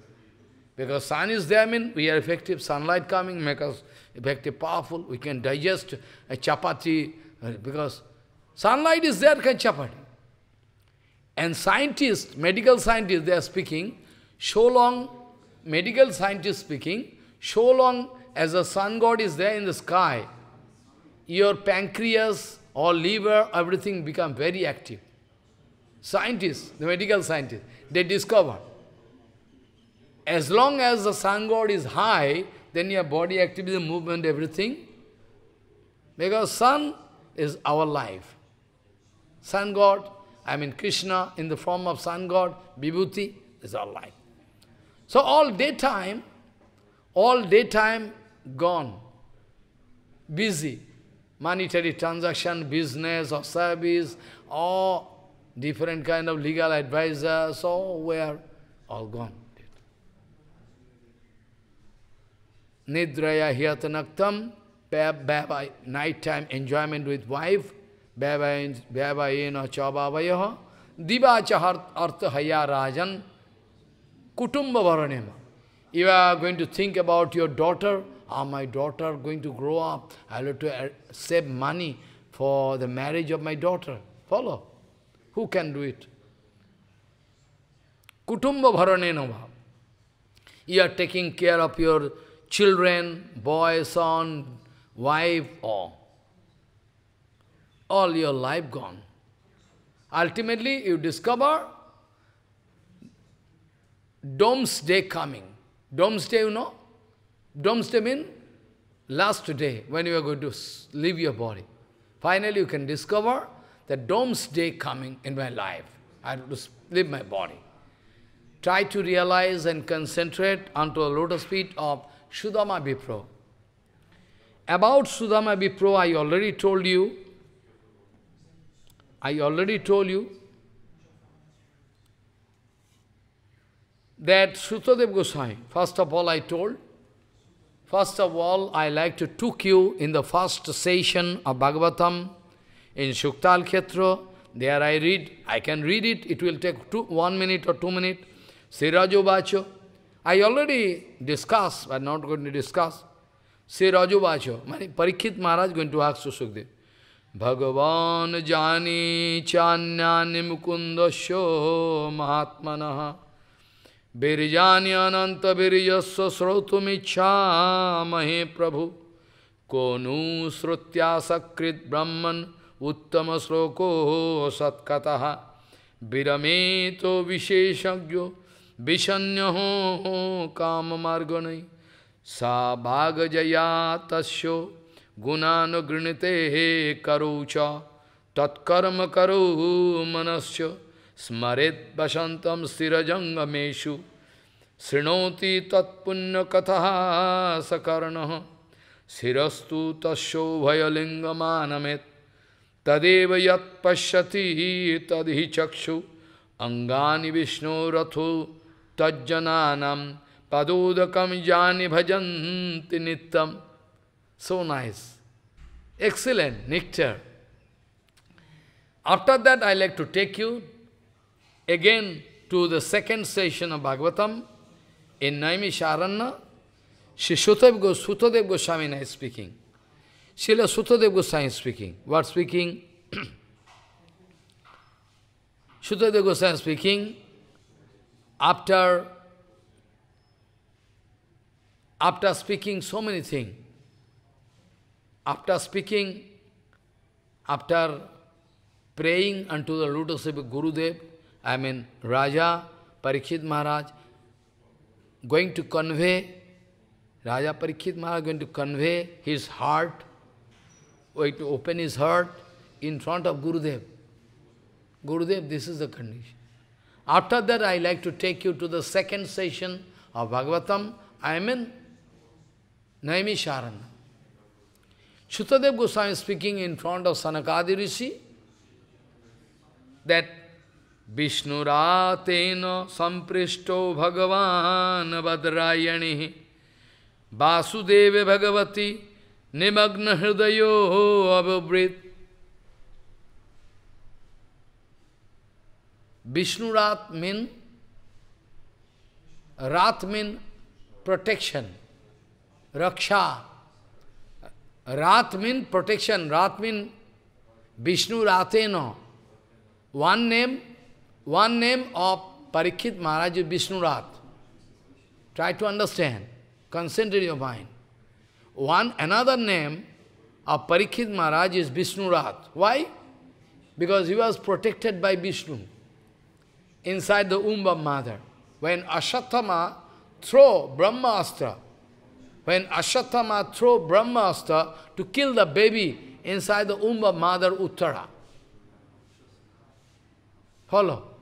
Because sun is there, I mean, we are effective, sunlight coming, make us effective, powerful, we can digest a chapati, because sunlight is there, can chapati. And scientists, medical scientists, they are speaking, so long, medical scientist speaking, so long as the sun god is there in the sky, your pancreas or liver, everything become very active. Scientists, the medical scientists, they discover. As long as the sun god is high, then your body activity, movement, everything. Because sun is our life. Sun god, I mean Krishna in the form of sun god, Vibhuti is our life. So all daytime, all daytime gone, busy. Monetary transaction, business or service, or different kind of legal advisors, or where, all gone. Nidraya hiyatanaktam, night time enjoyment with wife, in or chabavayaha, diva chahart artha haya rajan, Kutumba Varanema. You are going to think about your daughter, Are ah, my daughter going to grow up, I have to uh, save money for the marriage of my daughter. Follow. Who can do it? Kutumba Bharanenava. You are taking care of your children, boy, son, wife, all. All your life gone. Ultimately, you discover doomsday coming. Doomsday, you know? Doomsday means last day when you are going to leave your body. Finally, you can discover the doomsday coming in my life. I have to leave my body. Try to realize and concentrate onto the lotus feet of Sudama Bipro. About Sudama Bipro, I already told you. I already told you that Sutadev Goswami, first of all I told, first of all I like to took you in the first session of Bhagavatam in Shuktal Khetra. There I read, I can read it, it will take two, one minute or two minutes. Sirajo Bacho. I already discussed, but not going to discuss. Sirajo Bacho. Parikhit Maharaj going to ask to Sukhdev. Bhagavan Jani Chanyani Mukundasho Mahatmanaha. Birijanyanta virijasya srotumichamahe prabhu Konu sakrit brahman uttama sloko satkataha Virameto visheshagyo vishanyaho kama marganai Sa bhagajaya tasyo gunano grinite karucha tatkarma karu manasya smaret vasantam sirajangameshu srinoti tatpunya katha sakarnaha sirastu tasyo bhayalingamanamet tadeva yat pashyati tadhi chakshu angani vishnu rathu tajjananam padodakam jani bhajanti nittam So nice. Excellent nectar. After that, I like to take you again to the second session of Bhagavatam in Sharana, Sri Sutadev Goswami, Goswami is speaking. Srila Sutadev Goswami is speaking. What speaking? Sutadev Goswami speaking after after speaking so many things, after speaking, after praying unto the lotus of Gurudev, I mean Raja Parikshit Maharaj, going to convey, Raja Parikshit Maharaj going to convey his heart, going to open his heart in front of Gurudev. Gurudev, this is the condition. After that, I like to take you to the second session of Bhagavatam. I mean, in Naimi Sharan. Shutadev Goswami speaking in front of Sanakadi Rishi that विष्णुरातेन संपृष्टो भगवान बद्रायणी वासुदेव भगवती निमग्न हृदय अववृत Vishnurata mean रात mean protection रक्षा रात mean protection रात mean Vishnu रातेन one name One name of Parikshit Maharaj is Vishnurat. Try to understand. Concentrate your mind. One another name of Parikshit Maharaj is Vishnurat. Why? Because he was protected by Vishnu inside the womb of mother. When Ashatama throw Astra, when Ashatama throw Astra to kill the baby inside the womb of mother Uttara. Follow.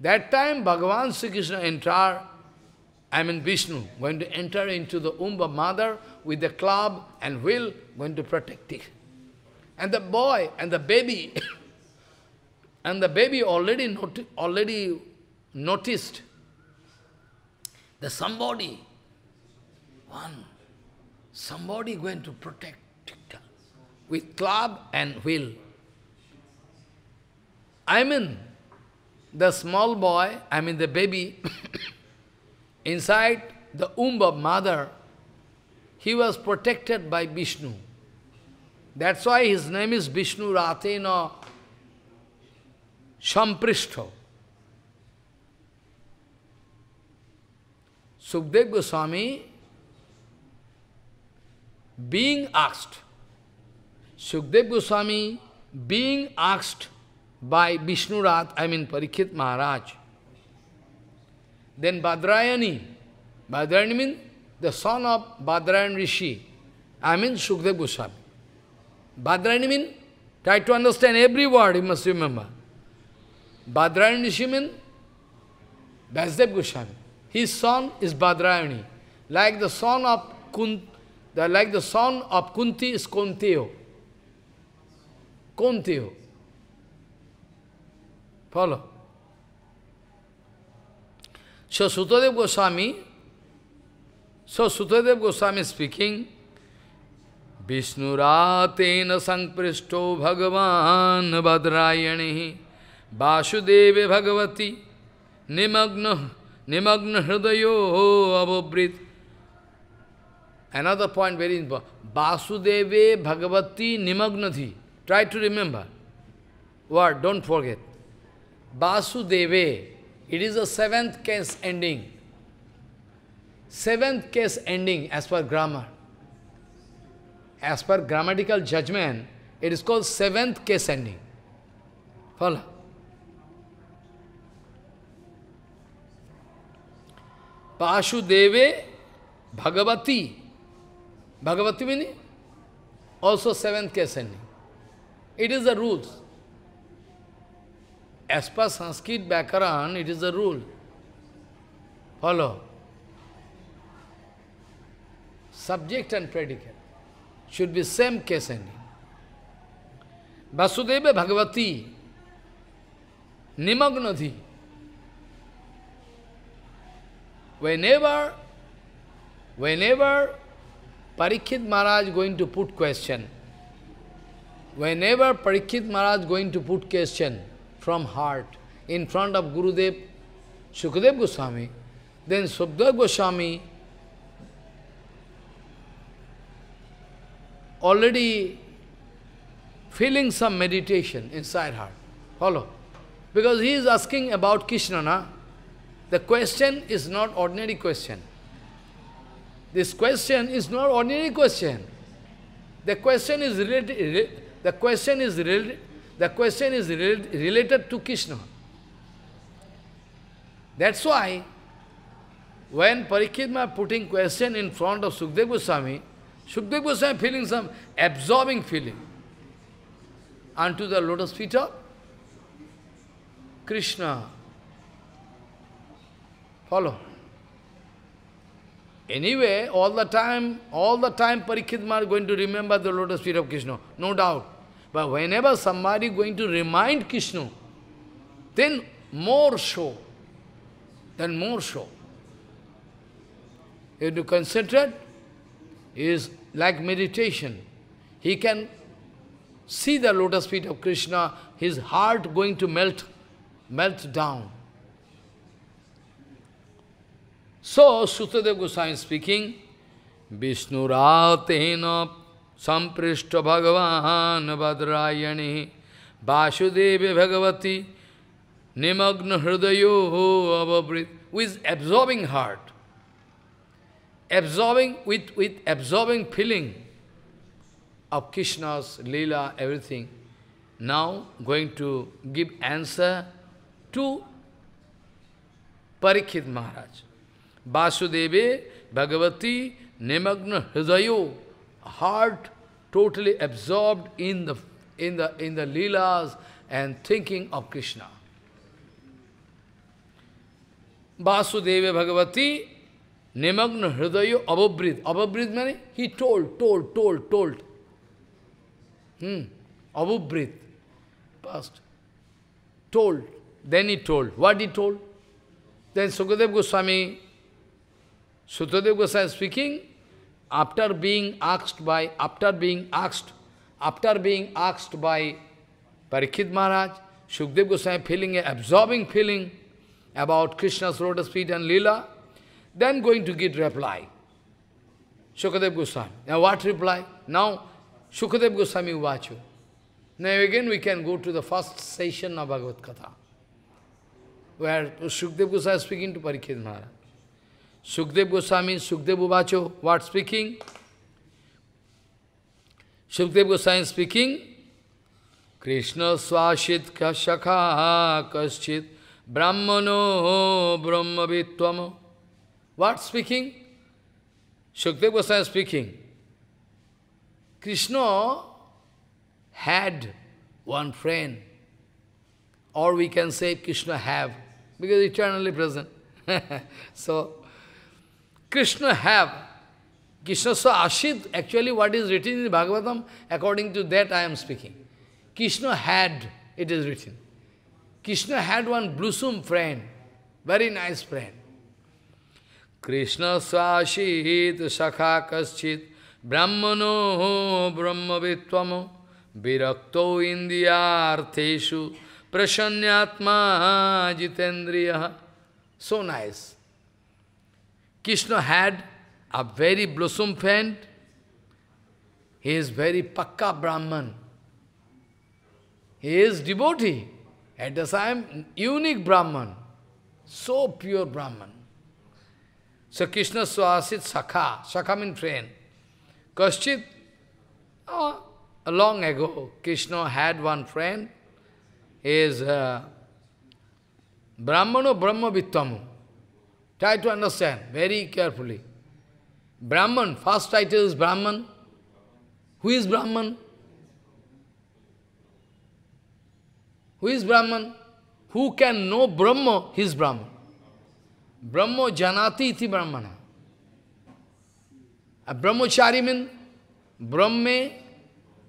That time Bhagavan Sri Krishna enter. I mean Vishnu, going to enter into the womb of mother with the club and will, going to protect it. And the boy and the baby, and the baby already, already noticed that somebody, one, somebody going to protect with club and will. I mean, the small boy, I mean the baby, inside the womb of mother, he was protected by Vishnu. That's why his name is Vishnu Ratena Shampristo. Sukdev Goswami being asked, Sukdev Goswami being asked by Vishnurat, I mean Parikshit Maharaj. Then Badrayani, Badrayani means the son of Badrayan Rishi, I mean Sukdev Goswami. Badrayani means, try to understand every word, you must remember. Badrani Rishi means Vasudev Goswami. His son is Badrayani, like the son of Kunti. like the son of Kunti is Kuntiyo. Kuntiyo. Follow. So Sutadev Goswami, so Sutadev Goswami speaking, Vishnu Vishnuratena sankpristo bhagavan badrayani vasudeve bhagavati nimagna nimagna hridayo Abhubrit Another point very important. Vasudeve bhagavati nimagnathi. Try to remember. Word, don't forget. Vasudeve. It is the seventh case ending. Seventh case ending as per grammar. As per grammatical judgment, it is called seventh case ending. Follow. Vasudeve Bhagavati. Bhagavati means also seventh case ending. It is the rules. as per Sanskrit Vyakaran, it is a rule. Follow. Subject and predicate should be same case ending. Vasudeva Bhagavati Nimagnadhi. Whenever, whenever Parikshit Maharaj going to put question, whenever Parikshit Maharaj going to put question, from heart in front of Gurudev, Sukadev Goswami. Then Subdev Goswami already feeling some meditation inside heart. Follow? Because he is asking about Krishna. Na? The question is not ordinary question. This question is not ordinary question. The question is related. The question is the question is related to Krishna. That's why when Parikshit putting question in front of Sukdev Goswami, Sukdev Goswami feeling some absorbing feeling unto the lotus feet of Krishna. Follow. Anyway, all the time, all the time Parikshit is going to remember the lotus feet of Krishna, no doubt. But whenever somebody going to remind Krishna, then more so, then more so. You concentrate, is like meditation. He can see the lotus feet of Krishna, his heart going to melt, melt down. So, Sutadeva Goswami speaking, Vishnu Ratena संपृष्ट भगवान भद्रायणी वासुदेव भगवती निमग्न हृदय अवृत with absorbing heart absorbing with with absorbing feeling of Krishna's lila everything now going to give answer to Parikshit Maharaj वासुदेवे भगवती निमग्न हृदयो heart totally absorbed in the, in the, in the lila's and thinking of Krishna. Vasudeva Bhagavati Nimagna Hridayo Abhabrid. Abhabrid means he told, told, told, told. Hmm. Abhabrid. Past. Told. Then he told. What he told? Then Sukadev Goswami, Sutadev Goswami speaking, after being asked by, after being asked, after being asked by Parikshit Maharaj, Shukdev Goswami feeling, absorbing feeling about Krishna's lotus feet and lila, then going to get reply. Shukdev Goswami. Now what reply? Now, Shukdev Goswami Vachu. Now again we can go to the first session of Bhagavad Gita, where Shukdev Goswami is speaking to Parikshit Maharaj. Shukdev Goswami, Shukdev Uvacho, what speaking? Shukdev Goswami speaking, Krishna Swashit Kashakha Kaschit Brahmano Brahmavitvamo. What speaking? Shukdev Goswami speaking. Krishna had one friend, or we can say Krishna have, because eternally present. so, Krishna have, Krishna so Ashid, actually what is written in Bhagavatam, according to that I am speaking. Krishna had, it is written. Krishna had one blossom friend, very nice friend. Krishna Swashit Sakha Kaschit Brahmano Brahmavitvamo Virakto Indiarteshu Prasanyatma Jitendriya. So nice. Krishna had a very blossom friend. He is very pakka Brahman. He is devotee. At the same unique Brahman. So pure Brahman. So Krishna Swasit Sakha. Sakha means friend. Kaschit, oh, long ago, Krishna had one friend. He is uh, Brahmano Brahma Vittamu. Try to understand very carefully. Brahman, first title is Brahman. Who is Brahman? Who is Brahman? Who can know Brahma? He is Brahman. Brahma janati iti brahmana. A brahmachari means Brahme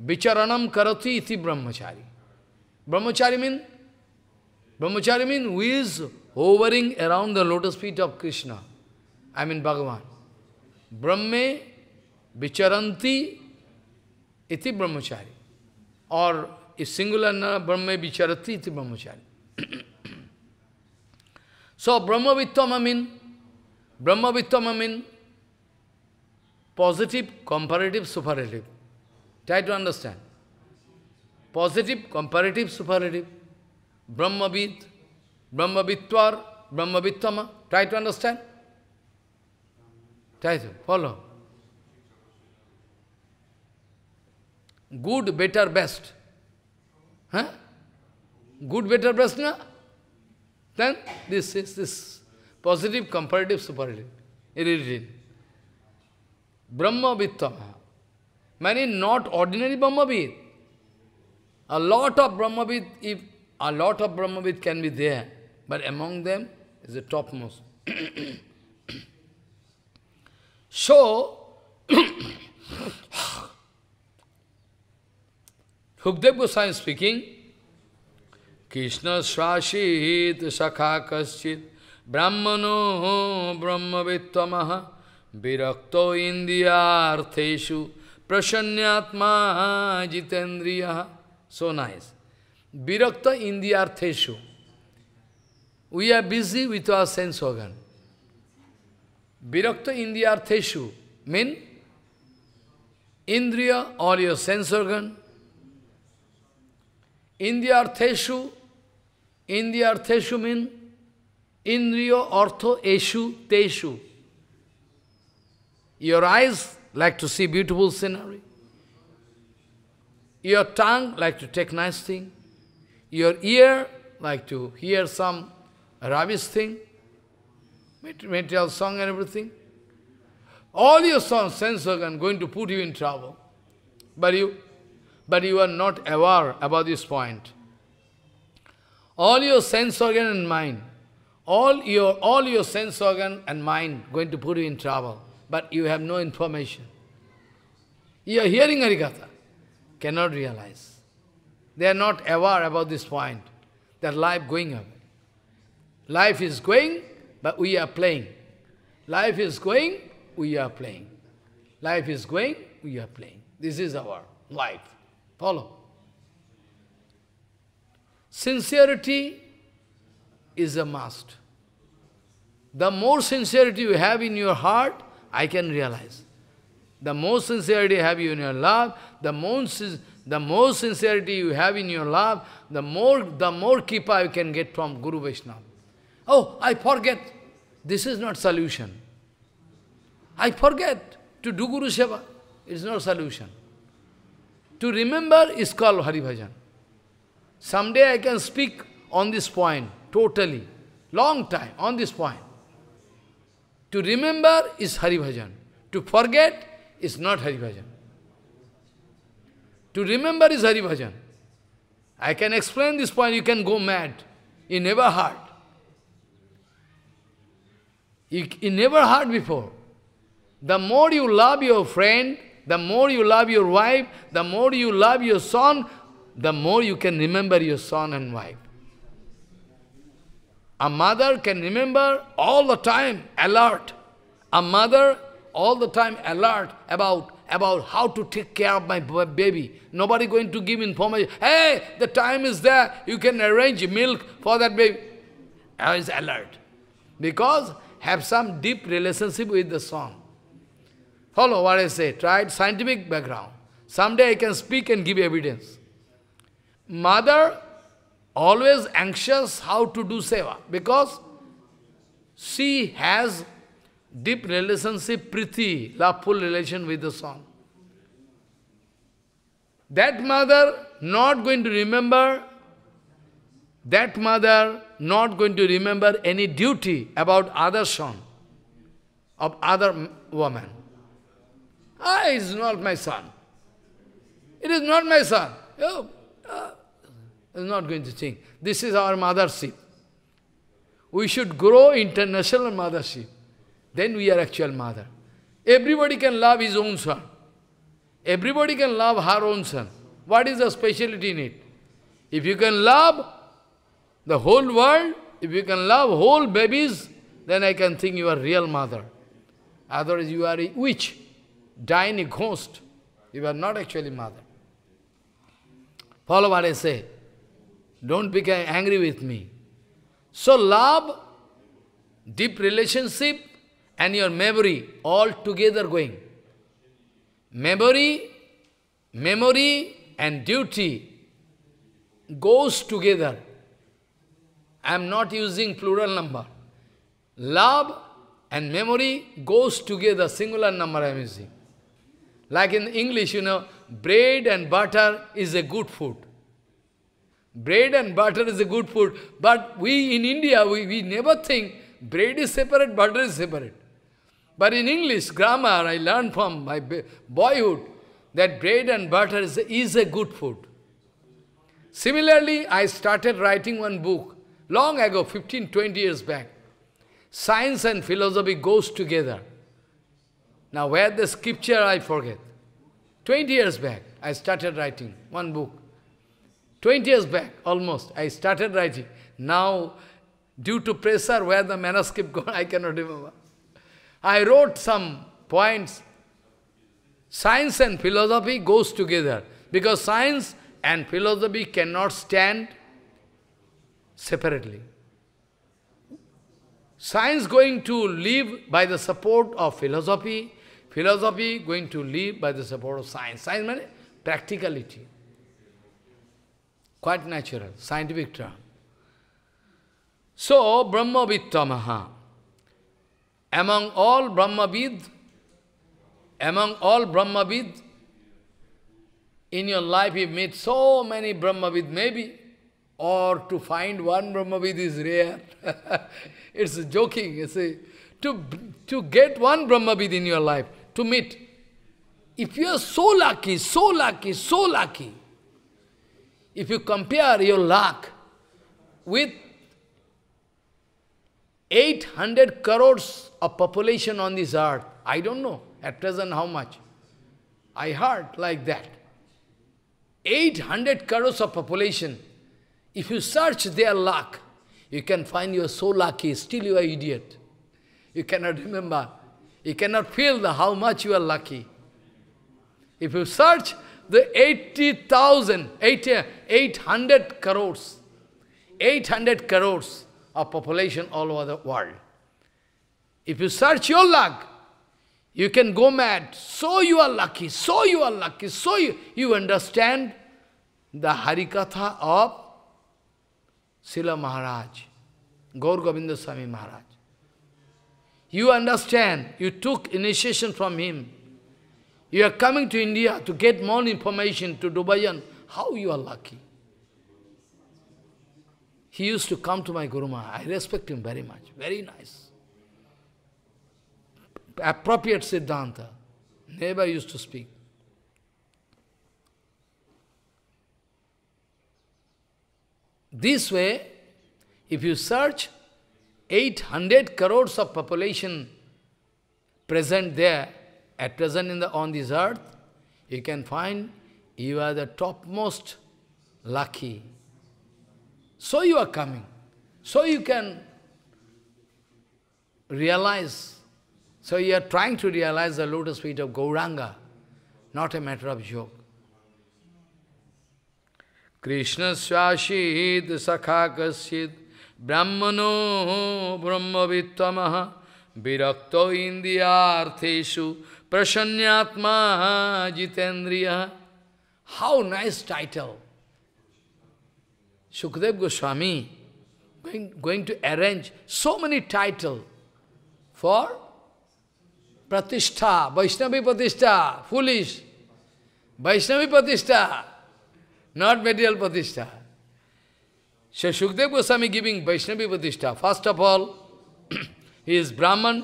vicharanam karati iti brahmachari. Brahmachari means Brahmachari means who is hovering around the lotus feet of Krishna, I mean Bhagavan. Brahme vicharanti iti brahmachari. Or is singular na brahme vicharati iti brahmachari. so brahma vittamamin, brahma vittamamin, positive, comparative, superlative. Try to understand. Positive, comparative, superlative. Brahmavid, Brahma Brahma Vittama. Try to understand. Try to follow. Good, better, best. Huh? Good, better, best, na? Then this is this positive, comparative, superlative. It is in. Brahmavittama. Many not ordinary Brahmavid. A lot of Brahmavid, if a lot of Brahmavid can be there, but among them is the topmost. so, Sukdev Goswami speaking, Krishna Swashit Sakha Kaschit Brahmano Brahmavittamaha Virakto Arteshu Prasanyatma Jitendriya So nice. Virakta Arteshu. We are busy with our sense organ. Virakta indriya teshu mean indriya or your sense organ. Indriya teshu, indriya teshu mean indriya ortho eshu teshu. Your eyes like to see beautiful scenery. Your tongue like to take nice thing. Your ear like to hear some rubbish thing, material song and everything. All your songs, sense organ, going to put you in trouble. But you, but you are not aware about this point. All your sense organ and mind, all your, all your sense organ and mind going to put you in trouble, but you have no information. You are hearing arigata cannot realize. They are not aware about this point, their life going away. Life is going, but we are playing. Life is going, we are playing. Life is going, we are playing. This is our life. Follow. Sincerity is a must. The more sincerity you have in your heart, I can realize. The more sincerity you have in your love, the more, the more sincerity you have in your love, the more, the more kippa you can get from Guru Vaishnava. Oh, I forget. This is not solution. I forget to do Guru Seva. It's not solution. To remember is called Hari Bhajan. Someday I can speak on this point totally, long time on this point. To remember is Hari Bhajan. To forget is not Hari Bhajan. To remember is Hari Bhajan. I can explain this point, you can go mad. You never heard. You, you never heard before. The more you love your friend, the more you love your wife, the more you love your son, the more you can remember your son and wife. A mother can remember all the time, alert. A mother all the time alert about about how to take care of my baby. Nobody going to give information. Hey, the time is there. You can arrange milk for that baby. I is alert. Because have some deep relationship with the song. Follow what I say, try scientific background. Someday I can speak and give evidence. Mother always anxious how to do seva, because she has deep relationship, prithi, loveful relation with the song. That mother not going to remember, that mother not going to remember any duty about other son, of other woman. Ah, it's not my son. It is not my son. Oh, uh, is not going to think. This is our mothership. We should grow international mothership. Then we are actual mother. Everybody can love his own son. Everybody can love her own son. What is the speciality in it? If you can love the whole world, if you can love whole babies, then I can think you are real mother. Otherwise you are a witch, dying a ghost. You are not actually mother. Follow what I say. Don't become angry with me. So love, deep relationship, and your memory, all together going. Memory, memory and duty goes together. I am not using plural number. Love and memory goes together, singular number I am using. Like in English, you know, bread and butter is a good food. Bread and butter is a good food. But we in India, we, we never think bread is separate, butter is separate. But in English grammar, I learned from my boyhood that bread and butter is a, is a good food. Similarly, I started writing one book long ago, 15, 20 years back, science and philosophy goes together. Now, where the scripture, I forget. 20 years back, I started writing one book. 20 years back, almost, I started writing. Now, due to pressure, where the manuscript gone, I cannot remember. I wrote some points. Science and philosophy goes together. Because science and philosophy cannot stand separately. Science going to live by the support of philosophy, philosophy going to live by the support of science. Science means practicality. Quite natural, scientific term. So, Brahmavittamaha, among all Brahmavid, among all Brahmavid, in your life you meet so many Brahmavid, maybe or to find one Brahmavid is rare. it's joking, you see. To, to get one Brahmavid in your life, to meet. If you are so lucky, so lucky, so lucky, if you compare your luck with 800 crores of population on this earth, I don't know at present how much. I heard like that. 800 crores of population if you search their luck, you can find you are so lucky, still you are idiot. You cannot remember. You cannot feel the, how much you are lucky. If you search the 80,000, 800 crores, 800 crores of population all over the world. If you search your luck, you can go mad. So you are lucky, so you are lucky, so you, you understand the Harikatha of Srila Maharaj, Gaur Govinda Swami Maharaj. You understand, you took initiation from him. You are coming to India to get more information to Dubayan. How you are lucky. He used to come to my Guru Maharaj. I respect him very much. Very nice. Appropriate Siddhanta. Never used to speak. This way, if you search, 800 crores of population present there, at present in the, on this earth, you can find you are the topmost lucky. So you are coming. So you can realize, so you are trying to realize the lotus feet of Gauranga, not a matter of joke. Krishna Swashid Sakha Kasid Brahmano Brahmavittamaha Virakto Indiyartheshu Prasanyatma Jitendriya. How nice title! Shukdev Goswami going, going to arrange so many title for Pratishtha, Vaishnavi Pratishtha, foolish. Vaishnavi Pratishtha not material Pratishtha. So Shukdev Goswami giving Vaishnavi Pratishtha. First of all, he is Brahman.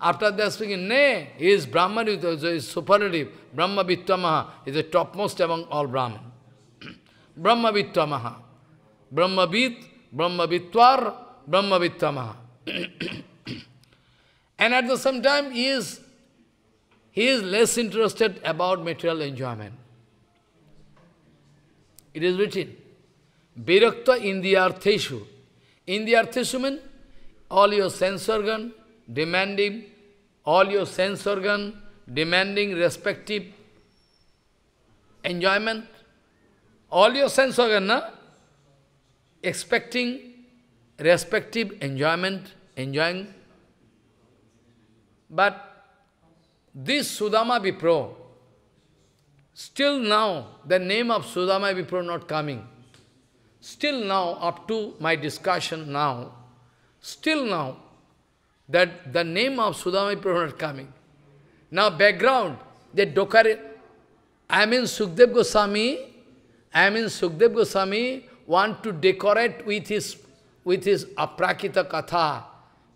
After that speaking, nay, he is Brahman, he is superlative. Brahma Vittamaha is the topmost among all Brahman. Brahma Vittamaha. Brahma Vitt, Brahma Vittvar, Brahma Vittamaha. and at the same time, he is, he is less interested about material enjoyment. It is written, Virakta Indiartheshu. Indiartheshu means all your sense organ demanding, all your sense organ demanding respective enjoyment. All your sense organ, na? expecting respective enjoyment, enjoying. But this Sudama Vipro, Still now, the name of Sudama Vipro not coming. Still now, up to my discussion now, still now, that the name of Sudama Vipro not coming. Now background, the Dokari, I mean Sukdev Goswami, I mean Sukdev Goswami want to decorate with his, with his aprakita katha,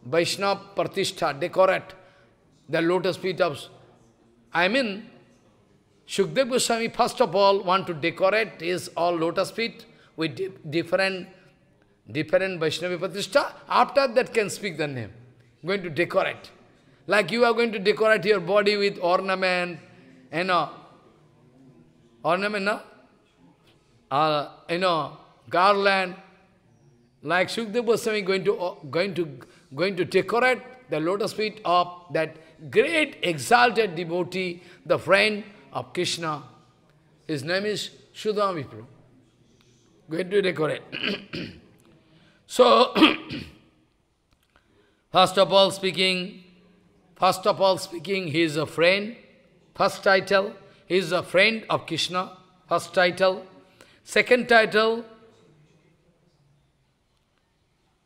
Vaishnava Pratishtha, decorate the lotus feet of, I mean, Shukdev Goswami, first of all, want to decorate his all lotus feet with di different, different Vaishnavi Pratishtha. After that can speak the name. Going to decorate. Like you are going to decorate your body with ornament, you know, ornament, no? Uh, you know, garland. Like Shukdev Goswami going to, going, to, going to decorate the lotus feet of that great exalted devotee, the friend, of Krishna. His name is Sudama Vipra. Going to it? so, first of all speaking, first of all speaking, he is a friend. First title, he is a friend of Krishna. First title. Second title,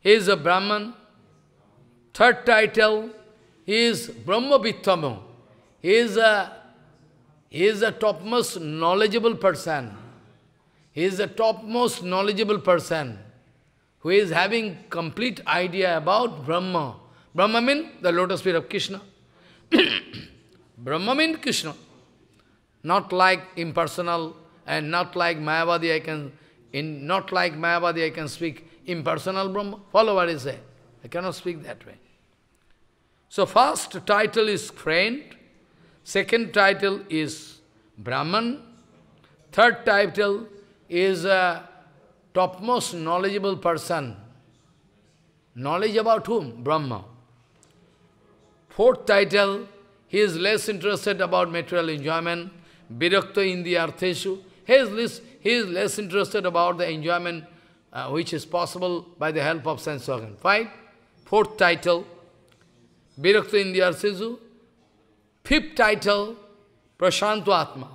he is a Brahman. Third title, he is Brahma Vittamo. He is a he is the topmost knowledgeable person. He is the topmost knowledgeable person who is having complete idea about Brahma. Brahma means the lotus feet of Krishna. Brahma means Krishna. Not like impersonal and not like Mayavadi I can in not like Mayavadi I can speak impersonal Brahma. Follow what I say. I cannot speak that way. So first title is friend, Second title is Brahman. Third title is a topmost knowledgeable person. Knowledge about whom? Brahma. Fourth title, he is less interested about material enjoyment. Virakta in the artheshu. He is less, he is less interested about the enjoyment uh, which is possible by the help of sense organ. Five. Fourth title, Virakta in the artheshu. Fifth title, Prashantu Atma.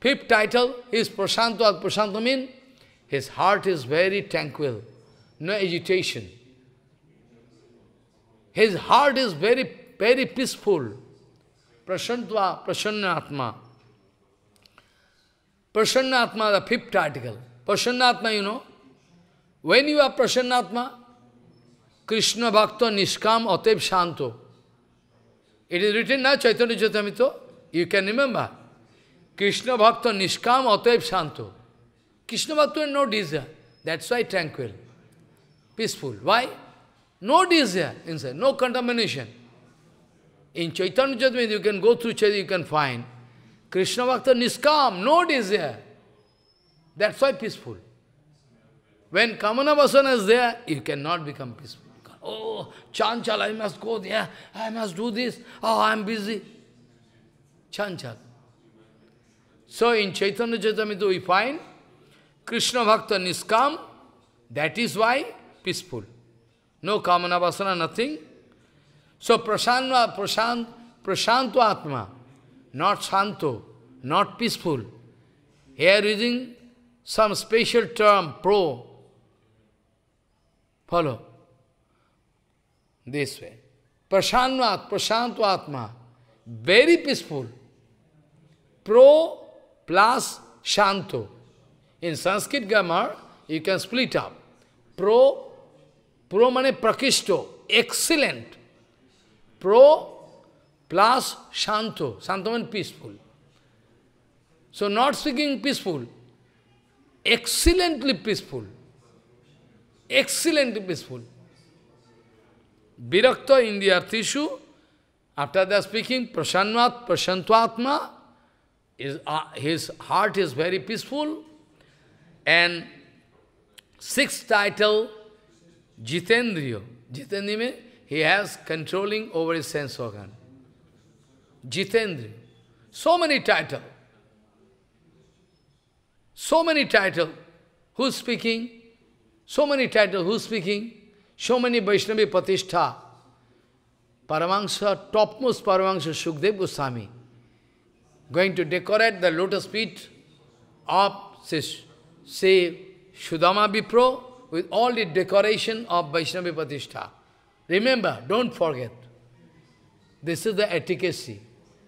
Fifth title is Prashantu. Atma. Prashanto means his heart is very tranquil, no agitation. His heart is very, very peaceful. Prashantva, Prasannatma. Atma the fifth article. Atma, you know. When you are Prasannatma, Krishna Bhakta Nishkam Atev Shanto. It is written now, Chaitanya Chaitamito. You can remember. Krishna Bhakta Nishkam Ataev Shanto. Krishna Bhakta has no desire. That's why tranquil, peaceful. Why? No desire inside, no contamination. In Chaitanya Chaitamita, you can go through Chaitanya, you can find Krishna Bhakta nishkam, no desire. That's why peaceful. When Kamana Vasana is there, you cannot become peaceful. Oh, chanchal, I must go there. I must do this. Oh, I am busy. Chanchal. So in Chaitanya Chaitamita we find Krishna Bhakta Niskam. That is why peaceful. No kamana vasana, nothing. So prasanna, prasant, prasanto atma, not shanto, not peaceful. Here using some special term, pro. Follow. This way. Prashanvat, Prashantvatma. Very peaceful. Pro plus Shanto. In Sanskrit grammar, you can split up. Pro, pro mane prakishto, excellent. Pro plus Shanto. Shanto means peaceful. So not speaking peaceful, excellently peaceful. Excellently peaceful. Virakta in the Artishu, after that speaking, Prasannat, Prasantvatma, is, uh, his heart is very peaceful. And sixth title, Jitendriya. Jitendriya means he has controlling over his sense organ. Jitendriya. So many title. So many title. Who's speaking? So many title. Who's speaking? So many Vaishnavi Patishtha, Paramahansa, topmost Paramahansa Shukdev Goswami, going to decorate the lotus feet of, say, say Sudama Vipro with all the decoration of Vaishnavi Patishtha. Remember, don't forget. This is the etiquette.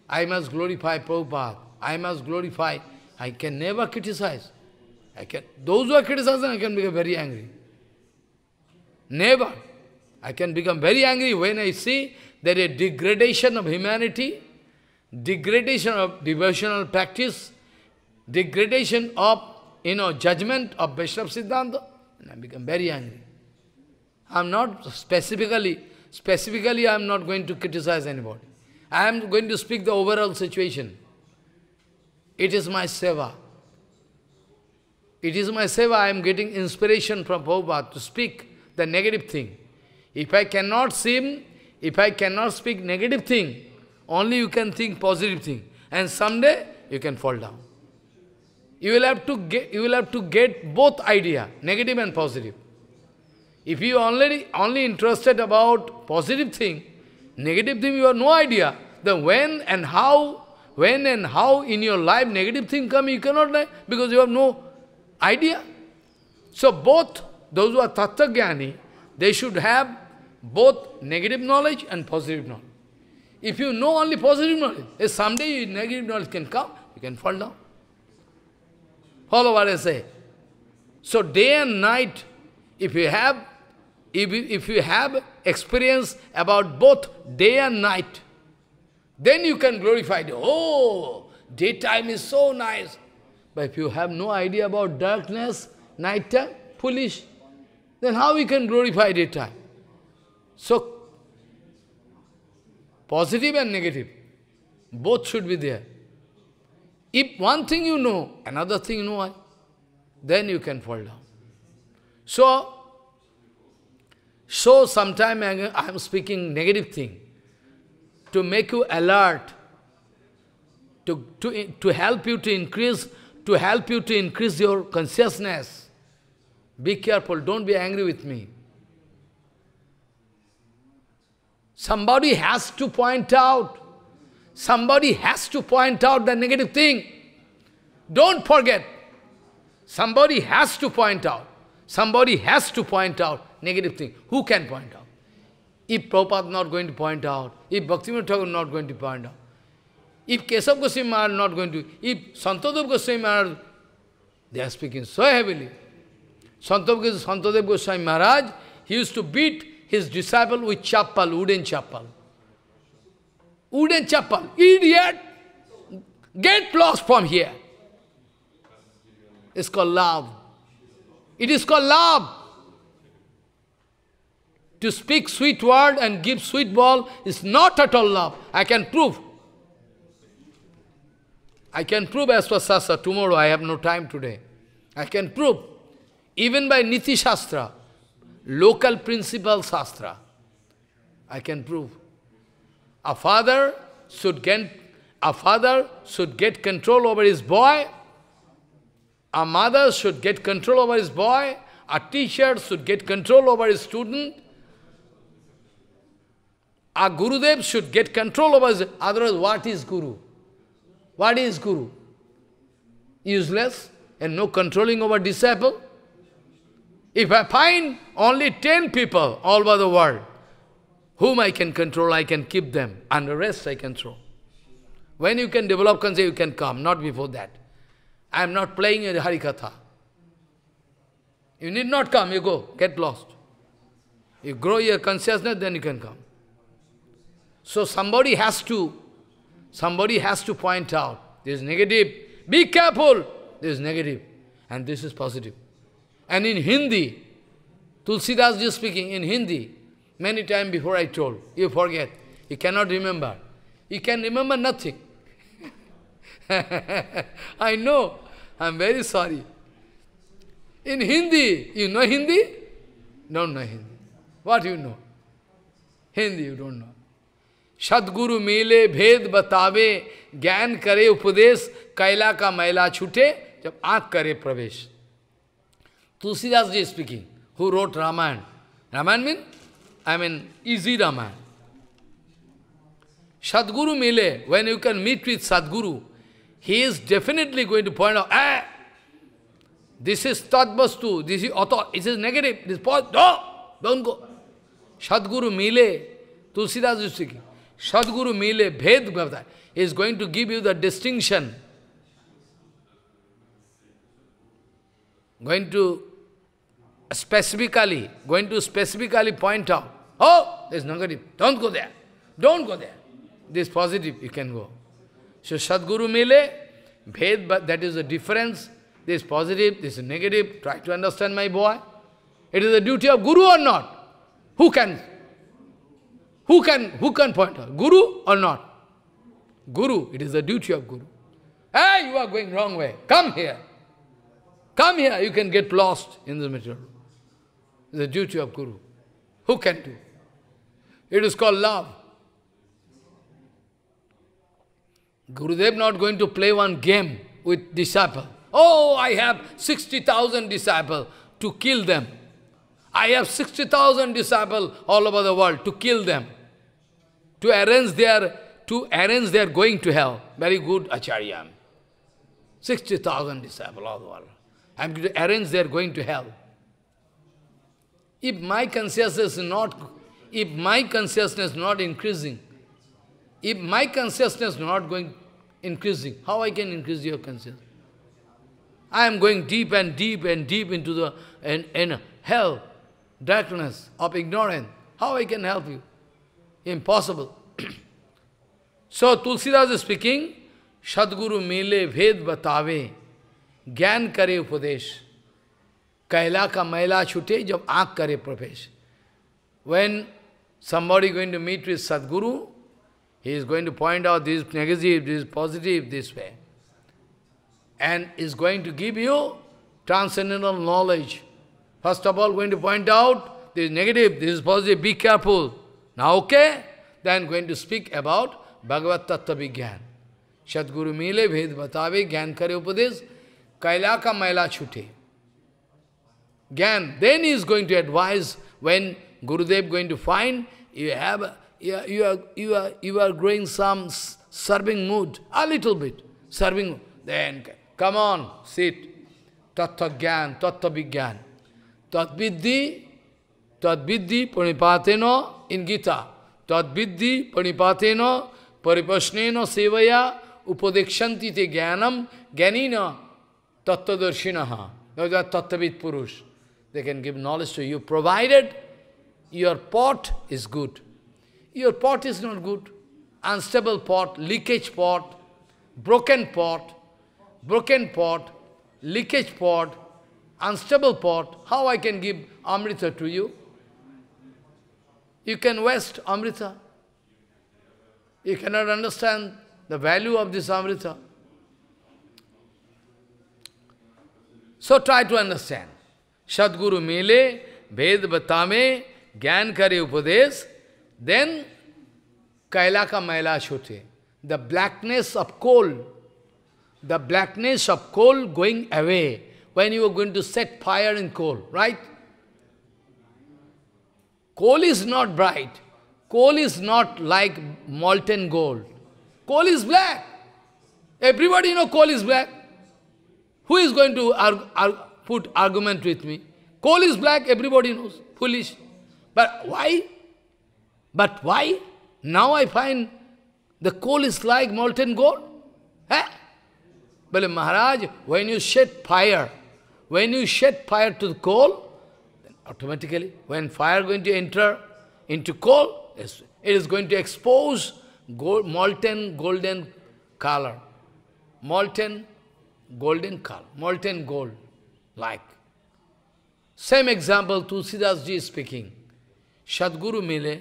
I must glorify Prabhupada. I must glorify. I can never criticize. I can. Those who are criticizing, I can become very angry. Never. I can become very angry when I see that a degradation of humanity, degradation of devotional practice, degradation of, you know, judgment of Vaishnava Siddhanta, and I become very angry. I am not specifically, specifically I am not going to criticize anybody. I am going to speak the overall situation. It is my seva. It is my seva, I am getting inspiration from Prabhupada to speak the negative thing. If I cannot seem, if I cannot speak negative thing, only you can think positive thing. And someday you can fall down. You will have to get, you will have to get both idea, negative and positive. If you already only interested about positive thing, negative thing you have no idea. Then when and how, when and how in your life negative thing come, you cannot because you have no idea. So both those who are tattva they should have both negative knowledge and positive knowledge. If you know only positive knowledge, eh, someday negative knowledge can come, you can fall down. Follow what I say. So day and night, if you have, if you, if you have experience about both day and night, then you can glorify the Oh, daytime is so nice. But if you have no idea about darkness, nighttime, foolish then how we can glorify daytime? So, positive and negative, both should be there. If one thing you know, another thing you know why, then you can fall down. So, so sometime I am speaking negative thing to make you alert, to, to, to help you to increase, to help you to increase your consciousness. Be careful, don't be angry with me. Somebody has to point out. Somebody has to point out the negative thing. Don't forget. Somebody has to point out. Somebody has to point out negative thing. Who can point out? If Prabhupada not going to point out, if Bhakti Thakur not going to point out, if Kesav Goswami are not going to, if Santadev Goswami are, they are speaking so heavily. Santav Santadev Goswami Maharaj, he used to beat his disciple with chappal, wooden chappal. Wooden chappal, idiot! Get lost from here. It's called love. It is called love. To speak sweet word and give sweet ball is not at all love. I can prove. I can prove as per Sasa. Tomorrow I have no time today. I can prove even by Niti Shastra, local principal Shastra. I can prove. A father should get a father should get control over his boy. A mother should get control over his boy. A teacher should get control over his student. A Gurudev should get control over his... Otherwise, what is Guru? What is Guru? Useless and no controlling over disciple. If I find only 10 people all over the world, whom I can control, I can keep them, and the rest I can throw. When you can develop conceit, you can come, not before that. I am not playing a Harikatha. You need not come, you go, get lost. You grow your consciousness, then you can come. So somebody has to, somebody has to point out, this is negative, be careful, this is negative, and this is positive. and in Hindi, Tulsidas ji speaking in Hindi, many times before I told, you forget, you cannot remember. You can remember nothing. I know, I'm very sorry. In Hindi, you know Hindi? Don't know Hindi. What you know? Hindi you don't know. Shadguru mele bhed बतावे gyan kare उपदेश kaila ka maila chute jab आँख kare pravesh. Tulsidas Ji speaking, who wrote Ramayana. Ramayana means, I mean, easy Ramayana. Sadguru Mile, when you can meet with Sadguru, he is definitely going to point out, eh, this is Tatvastu, this is auto, This is negative, this is positive, no, don't go. Sadguru Mile, Tulsidas ji speaking, Sadguru Mile, Ved Bhavata, is going to give you the distinction going to specifically, going to specifically point out, oh, there's negative, don't go there, don't go there. This positive, you can go. So Sadguru mele, Bhed, but that is the difference. This positive, this negative. Try to understand my boy. It is the duty of Guru or not? Who can? Who can who can point out? Guru or not? Guru, it is the duty of Guru. Hey, you are going wrong way. Come here. Come here, you can get lost in the material. The duty of Guru. Who can do? It is called love. Gurudev not going to play one game with disciple. Oh, I have 60,000 disciple to kill them. I have 60,000 disciple all over the world to kill them. To arrange their, to arrange their going to hell. Very good Acharya. 60,000 disciple all over the world. I'm going to arrange they are going to hell. If my consciousness is not, if my consciousness is not increasing, if my consciousness is not going increasing, how I can increase your consciousness? I am going deep and deep and deep into the and, hell, darkness of ignorance. How I can help you? Impossible. so Tulsidas is speaking, Sadguru mele ved batave. ज्ञान करे उपदेश कहला का मैला छूटे जब आँख करे प्रवेश when somebody going to meet with Sadguru, he is going to point out this negative, this positive, this way. And is going to give you transcendental knowledge. First of all, going to point out this negative, this positive, be careful. Now okay? Then going to speak about Bhagavad Tattva Vigyan. Sadguru mile bhed batabe, gyan kare upadesh, कैला का मैला छूटे ज्ञान then is going to advise when Gurudev going to find you have you are you are you are growing some serving mood a little bit serving then come on seat तत्व ज्ञान तत्व विज्ञान तत्विद्धि तद्विद्धि प्रणिपाते न इन गीता तद्विद्धि प्रणिपाते न परिप्रश्न सेवया उपदेक्षती ते ज्ञानम ज्ञानी tattadarshinaha, those are tattavit purush. They can give knowledge to you, provided your pot is good. Your pot is not good. Unstable pot, leakage pot, broken pot, broken pot, leakage pot, unstable pot. How I can give Amrita to you? You can waste Amrita. You cannot understand the value of this Amrita. So try to understand. Sadguru mele, Ved Batame, Gyan Kare Upades. then Kaila ka Maila Chote. The blackness of coal, the blackness of coal going away when you are going to set fire in coal, right? Coal is not bright. Coal is not like molten gold. Coal is black. Everybody know coal is black. Who is going to arg arg put argument with me? Coal is black, everybody knows. Foolish. But why? But why? Now I find the coal is like molten gold. Eh? Well, Maharaj, when you set fire, when you set fire to the coal, then automatically, when fire going to enter into coal, it is going to expose gold, molten golden color, molten golden color, molten gold, like. Same example Tulsidas ji is speaking. Sadguru Mile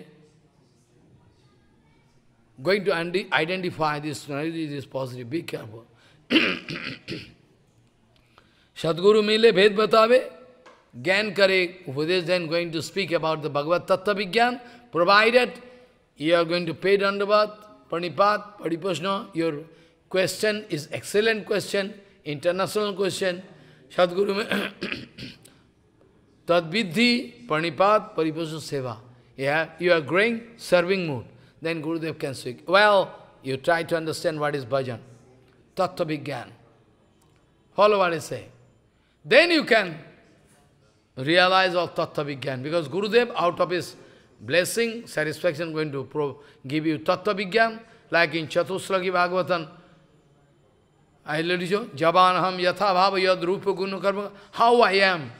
going to identify this narrative is positive. Be careful. Sadguru Mile Bhed Batave, Gyan Kare, Upadesh then going to speak about the Bhagavad Tattva Vigyan, provided you are going to pay Dandavat, Pranipat, Paripasna, your question is excellent question. international question, Sadguru, Tadvidhi, Panipat, Paripasana Seva. Yeah, you are growing, serving mood. Then Gurudev can speak. Well, you try to understand what is bhajan. Tattva Vigyan. Follow what I say. Then you can realize of Tattva Vigyan. Because Gurudev, out of his blessing, satisfaction, going to give you Tattva Vigyan. Like in Chatusragi Bhagavatam, I already show Jabanaham Yatha Bhava Yad Rupa Guna Karma. How I am?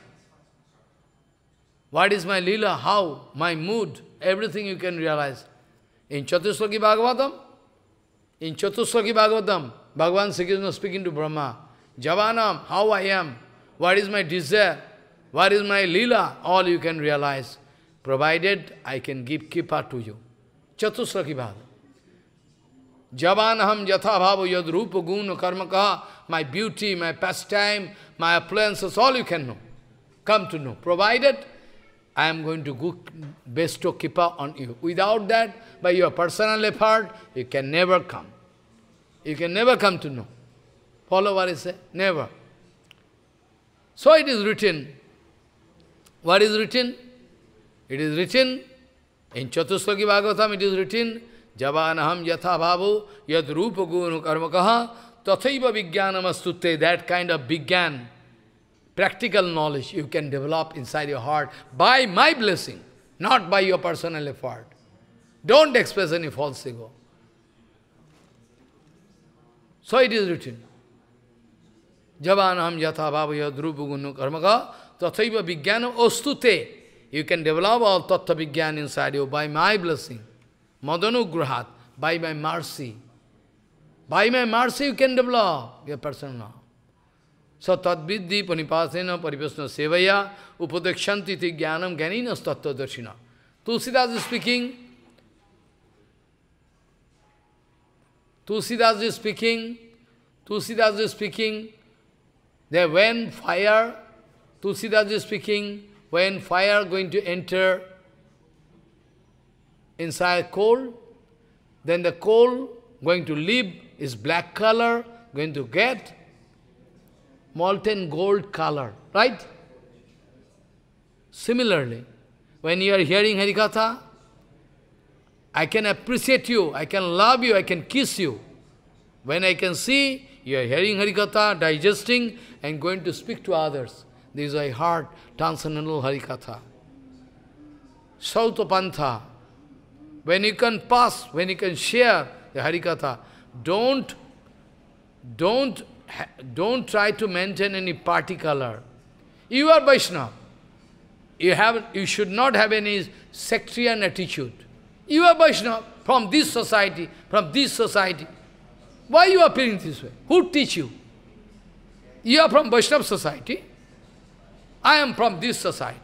What is my lila? How? My mood? Everything you can realize. In Chatusloki Bhagavatam, in Chatusloki Bhagavatam, Bhagavan Sri Krishna speaking to Brahma. Javanam, how I am? What is my desire? What is my lila? All you can realize. Provided I can give kippa to you. Chatusloki Bhagavatam. जवान हम यथाभाव यद रूप गुण कर्म का my beauty my pastime my appliances all you can know come to know provided I am going to go best to keep on you without that by your personal effort you can never come you can never come to know follow where is never so it is written where is written it is written in चतुर्थ की Bhagavatam it is written जवान हम यथा भाव यद रूप गुण कर्म कहा तथैव विज्ञान मस्तुते दैट काइंड ऑफ विज्ञान practical knowledge you can develop inside your heart by my blessing not by your personal effort don't express any false so it is written जवान हम यथा भाव यद रूप गुण कर्म कहा तथैव विज्ञान वस्तुते यू कैन डेवलप ऑल तत्व विज्ञान inside you by my blessing Madanugrahat, by my mercy. By my mercy you can develop your personal love. So tadvidhi panipasena paripasana sevaya upadakshanti ti jnanam ganina stattva darshina. Tulsidas is speaking. Tulsidas is speaking. Tulsidas is speaking. That when fire, Tulsidas is speaking, when fire going to enter inside coal, then the coal going to leave is black color, going to get molten gold color, right? Similarly, when you are hearing Harikatha, I can appreciate you, I can love you, I can kiss you. When I can see you are hearing Harikatha, digesting, and going to speak to others. This is I heard transcendental Harikatha. Sautapantha, when you can pass, when you can share the Harikatha, don't, don't, don't try to maintain any party color. You are Vaishnava. You, have, you should not have any sectarian attitude. You are Vaishnava from this society, from this society. Why you appearing this way? Who teach you? You are from Vaishnava society. I am from this society.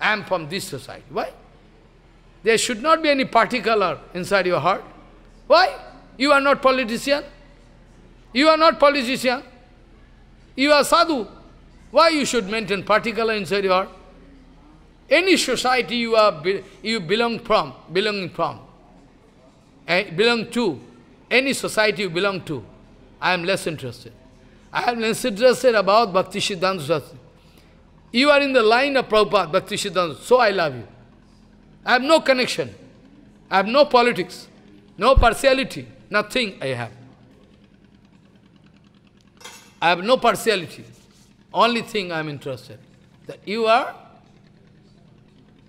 I am from this society. Why? There should not be any party color inside your heart. Why? You are not politician. You are not politician. You are sadhu. Why you should maintain party color inside your heart? Any society you are you belong from, belonging from, eh, belong to, any society you belong to, I am less interested. I am less interested about Bhakti Siddhanta You are in the line of Prabhupada, Bhakti Siddhanta, so I love you. I have no connection. I have no politics, no partiality, nothing I have. I have no partiality. Only thing I am interested. That you are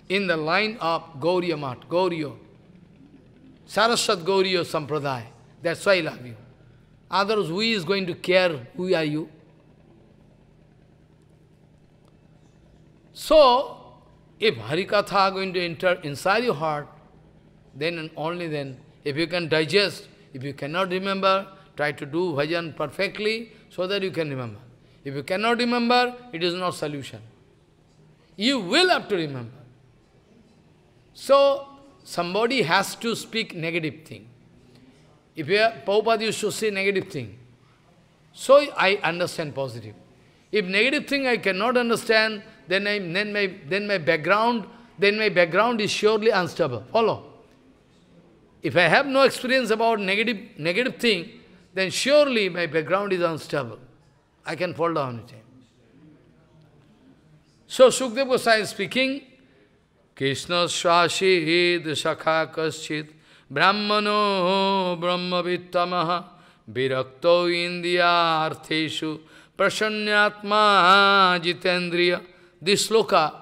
in the line of Gauriya Mat, Gauriya, Saraswat Gauriya Sampradaya. That's why I love you. Others, who is going to care who are you? So, if Harikatha are going to enter inside your heart, then and only then, if you can digest, if you cannot remember, try to do bhajan perfectly so that you can remember. If you cannot remember, it is not solution. You will have to remember. So, somebody has to speak negative thing. If you are, Prabhupada you should say negative thing. So, I understand positive. If negative thing I cannot understand, then, I, then, my, then my background, then my background is surely unstable. Follow? If I have no experience about negative, negative thing, then surely my background is unstable. I can fall down anytime. So Sukdev Goswami is speaking, Krishna Swashid Sakha Kaschit Brahmano Brahmavittamaha Virakto India Artheshu Prasanyatma Jitendriya this sloka,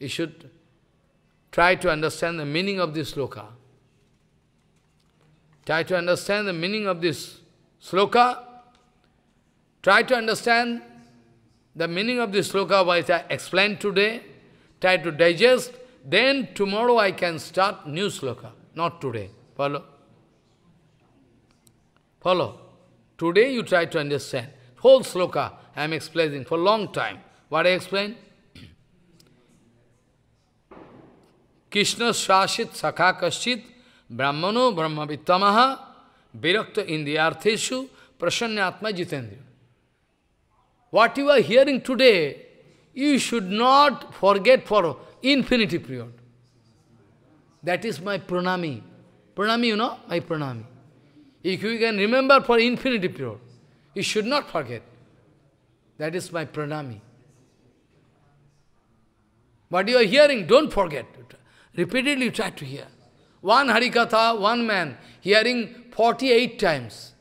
you should try to understand the meaning of this sloka. Try to understand the meaning of this sloka. Try to understand the meaning of this sloka which I explained today. Try to digest. Then tomorrow I can start new sloka. Not today. Follow? Follow? Today you try to understand. Whole sloka I am explaining for long time. What I explained? Krishna Swasit Sakha Kaschit Brahmano Brahmavittamaha Virakta Indiartheshu Prasanyatma Jitendra. What you are hearing today, you should not forget for infinity period. That is my pranami. Pranami, you know? My pranami. If you can remember for infinity period, you should not forget. That is my pranami. What you are hearing, don't forget. Repeatedly try to hear. One Harikatha, one man, hearing 48 times.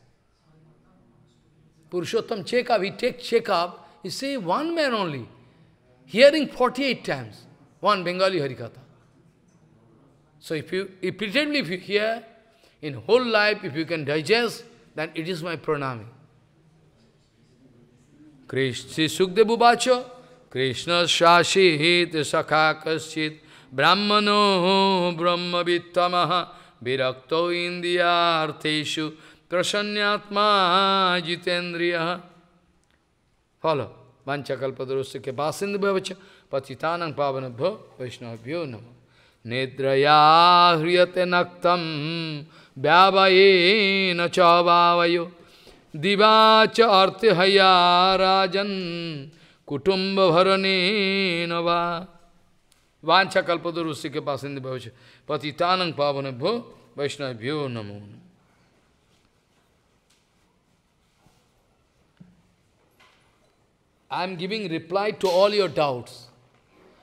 Purushottam Chekab, he takes Chekab, he say one man only, hearing 48 times, one Bengali Harikatha. So if you, repeatedly if you hear, in whole life, if you can digest, then it is my pranami. Krishna Sukdevu Bacho, Krishna Shashihit Sakha Kaschit Brahmano Brahma Vittamaha Virakto India Arteshu Prasanyatma Jitendriya. Follow. Vanchakalpadurusya ke basindhu bhavacha patitanam pavanabho vaishnavyo namo. Nidraya hriyate naktam vyavayena chavavayo divacha artihaya rajan नवा वाछा के पास इंद भविष्य नमो I am giving reply to all your doubts.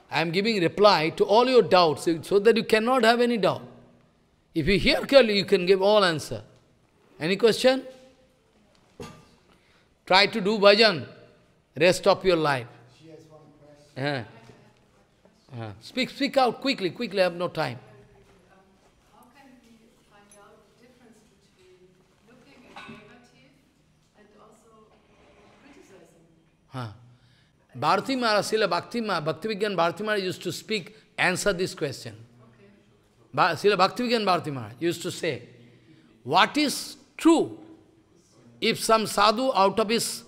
I am giving reply to all your doubts so that you cannot have any doubt. If you hear clearly, you can give all answer. Any question? Try to do bhajan rest of your life. Uh-huh. Uh-huh. speak, speak out quickly, quickly, I have no time. Huh. Bharati Maharaj, Srila Bhakti Maharaj, Bhakti Vigyan Bharati Maharaj used to speak, answer this question. Okay. Srila Bhakti Bharati Maharaj used to say, what is true if some sadhu out of his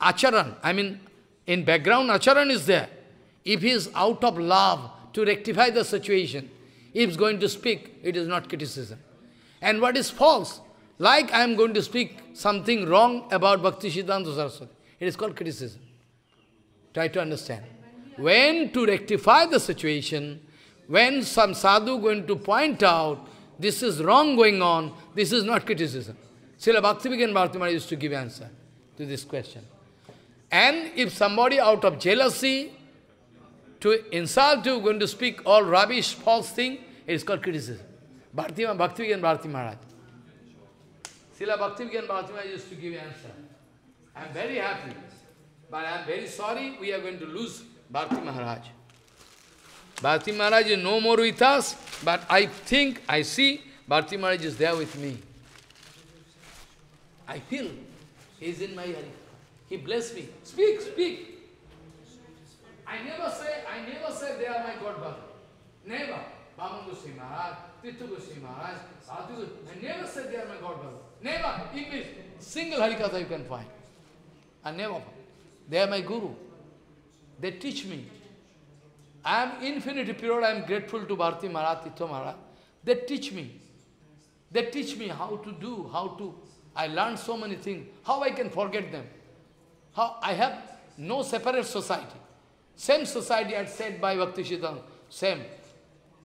acharan, I mean, in background acharan is there. If he is out of love to rectify the situation, he is going to speak, it is not criticism. And what is false? Like I am going to speak something wrong about Bhakti Siddhanta Saraswati. It is called criticism. Try to understand. When to rectify the situation, when some sadhu going to point out, this is wrong going on, this is not criticism. Srila Bhakti Bhaktivinoda Bhartimara used to give answer to this question. And if somebody out of jealousy to insult you, going to speak all rubbish, false thing, it is called criticism. Bharti, Bhakti Vigyan Bharti Maharaj. Srila Bhakti Vigyan Bharti Maharaj used to give answer. I am very happy, but I am very sorry we are going to lose Bharti Maharaj. Bharti Maharaj is no more with us, but I think, I see, Bharti Maharaj is there with me. I feel he is in my heart. He blessed me. Speak, speak. I never say, I never say they are my godfather. Never. Bhaman Goswami Maharaj, Tirtha Goswami Maharaj, Sadhu I never say they are my godfather. Never. English. Single Harikatha you can find. I never. They are my guru. They teach me. I am infinity period, I am grateful to Bharati Maharaj, Tithu Maharaj. They teach me. They teach me how to do, how to... I learned so many things. How I can forget them? How I have no separate society. Same society as said by Bhakti Siddhanta. Same.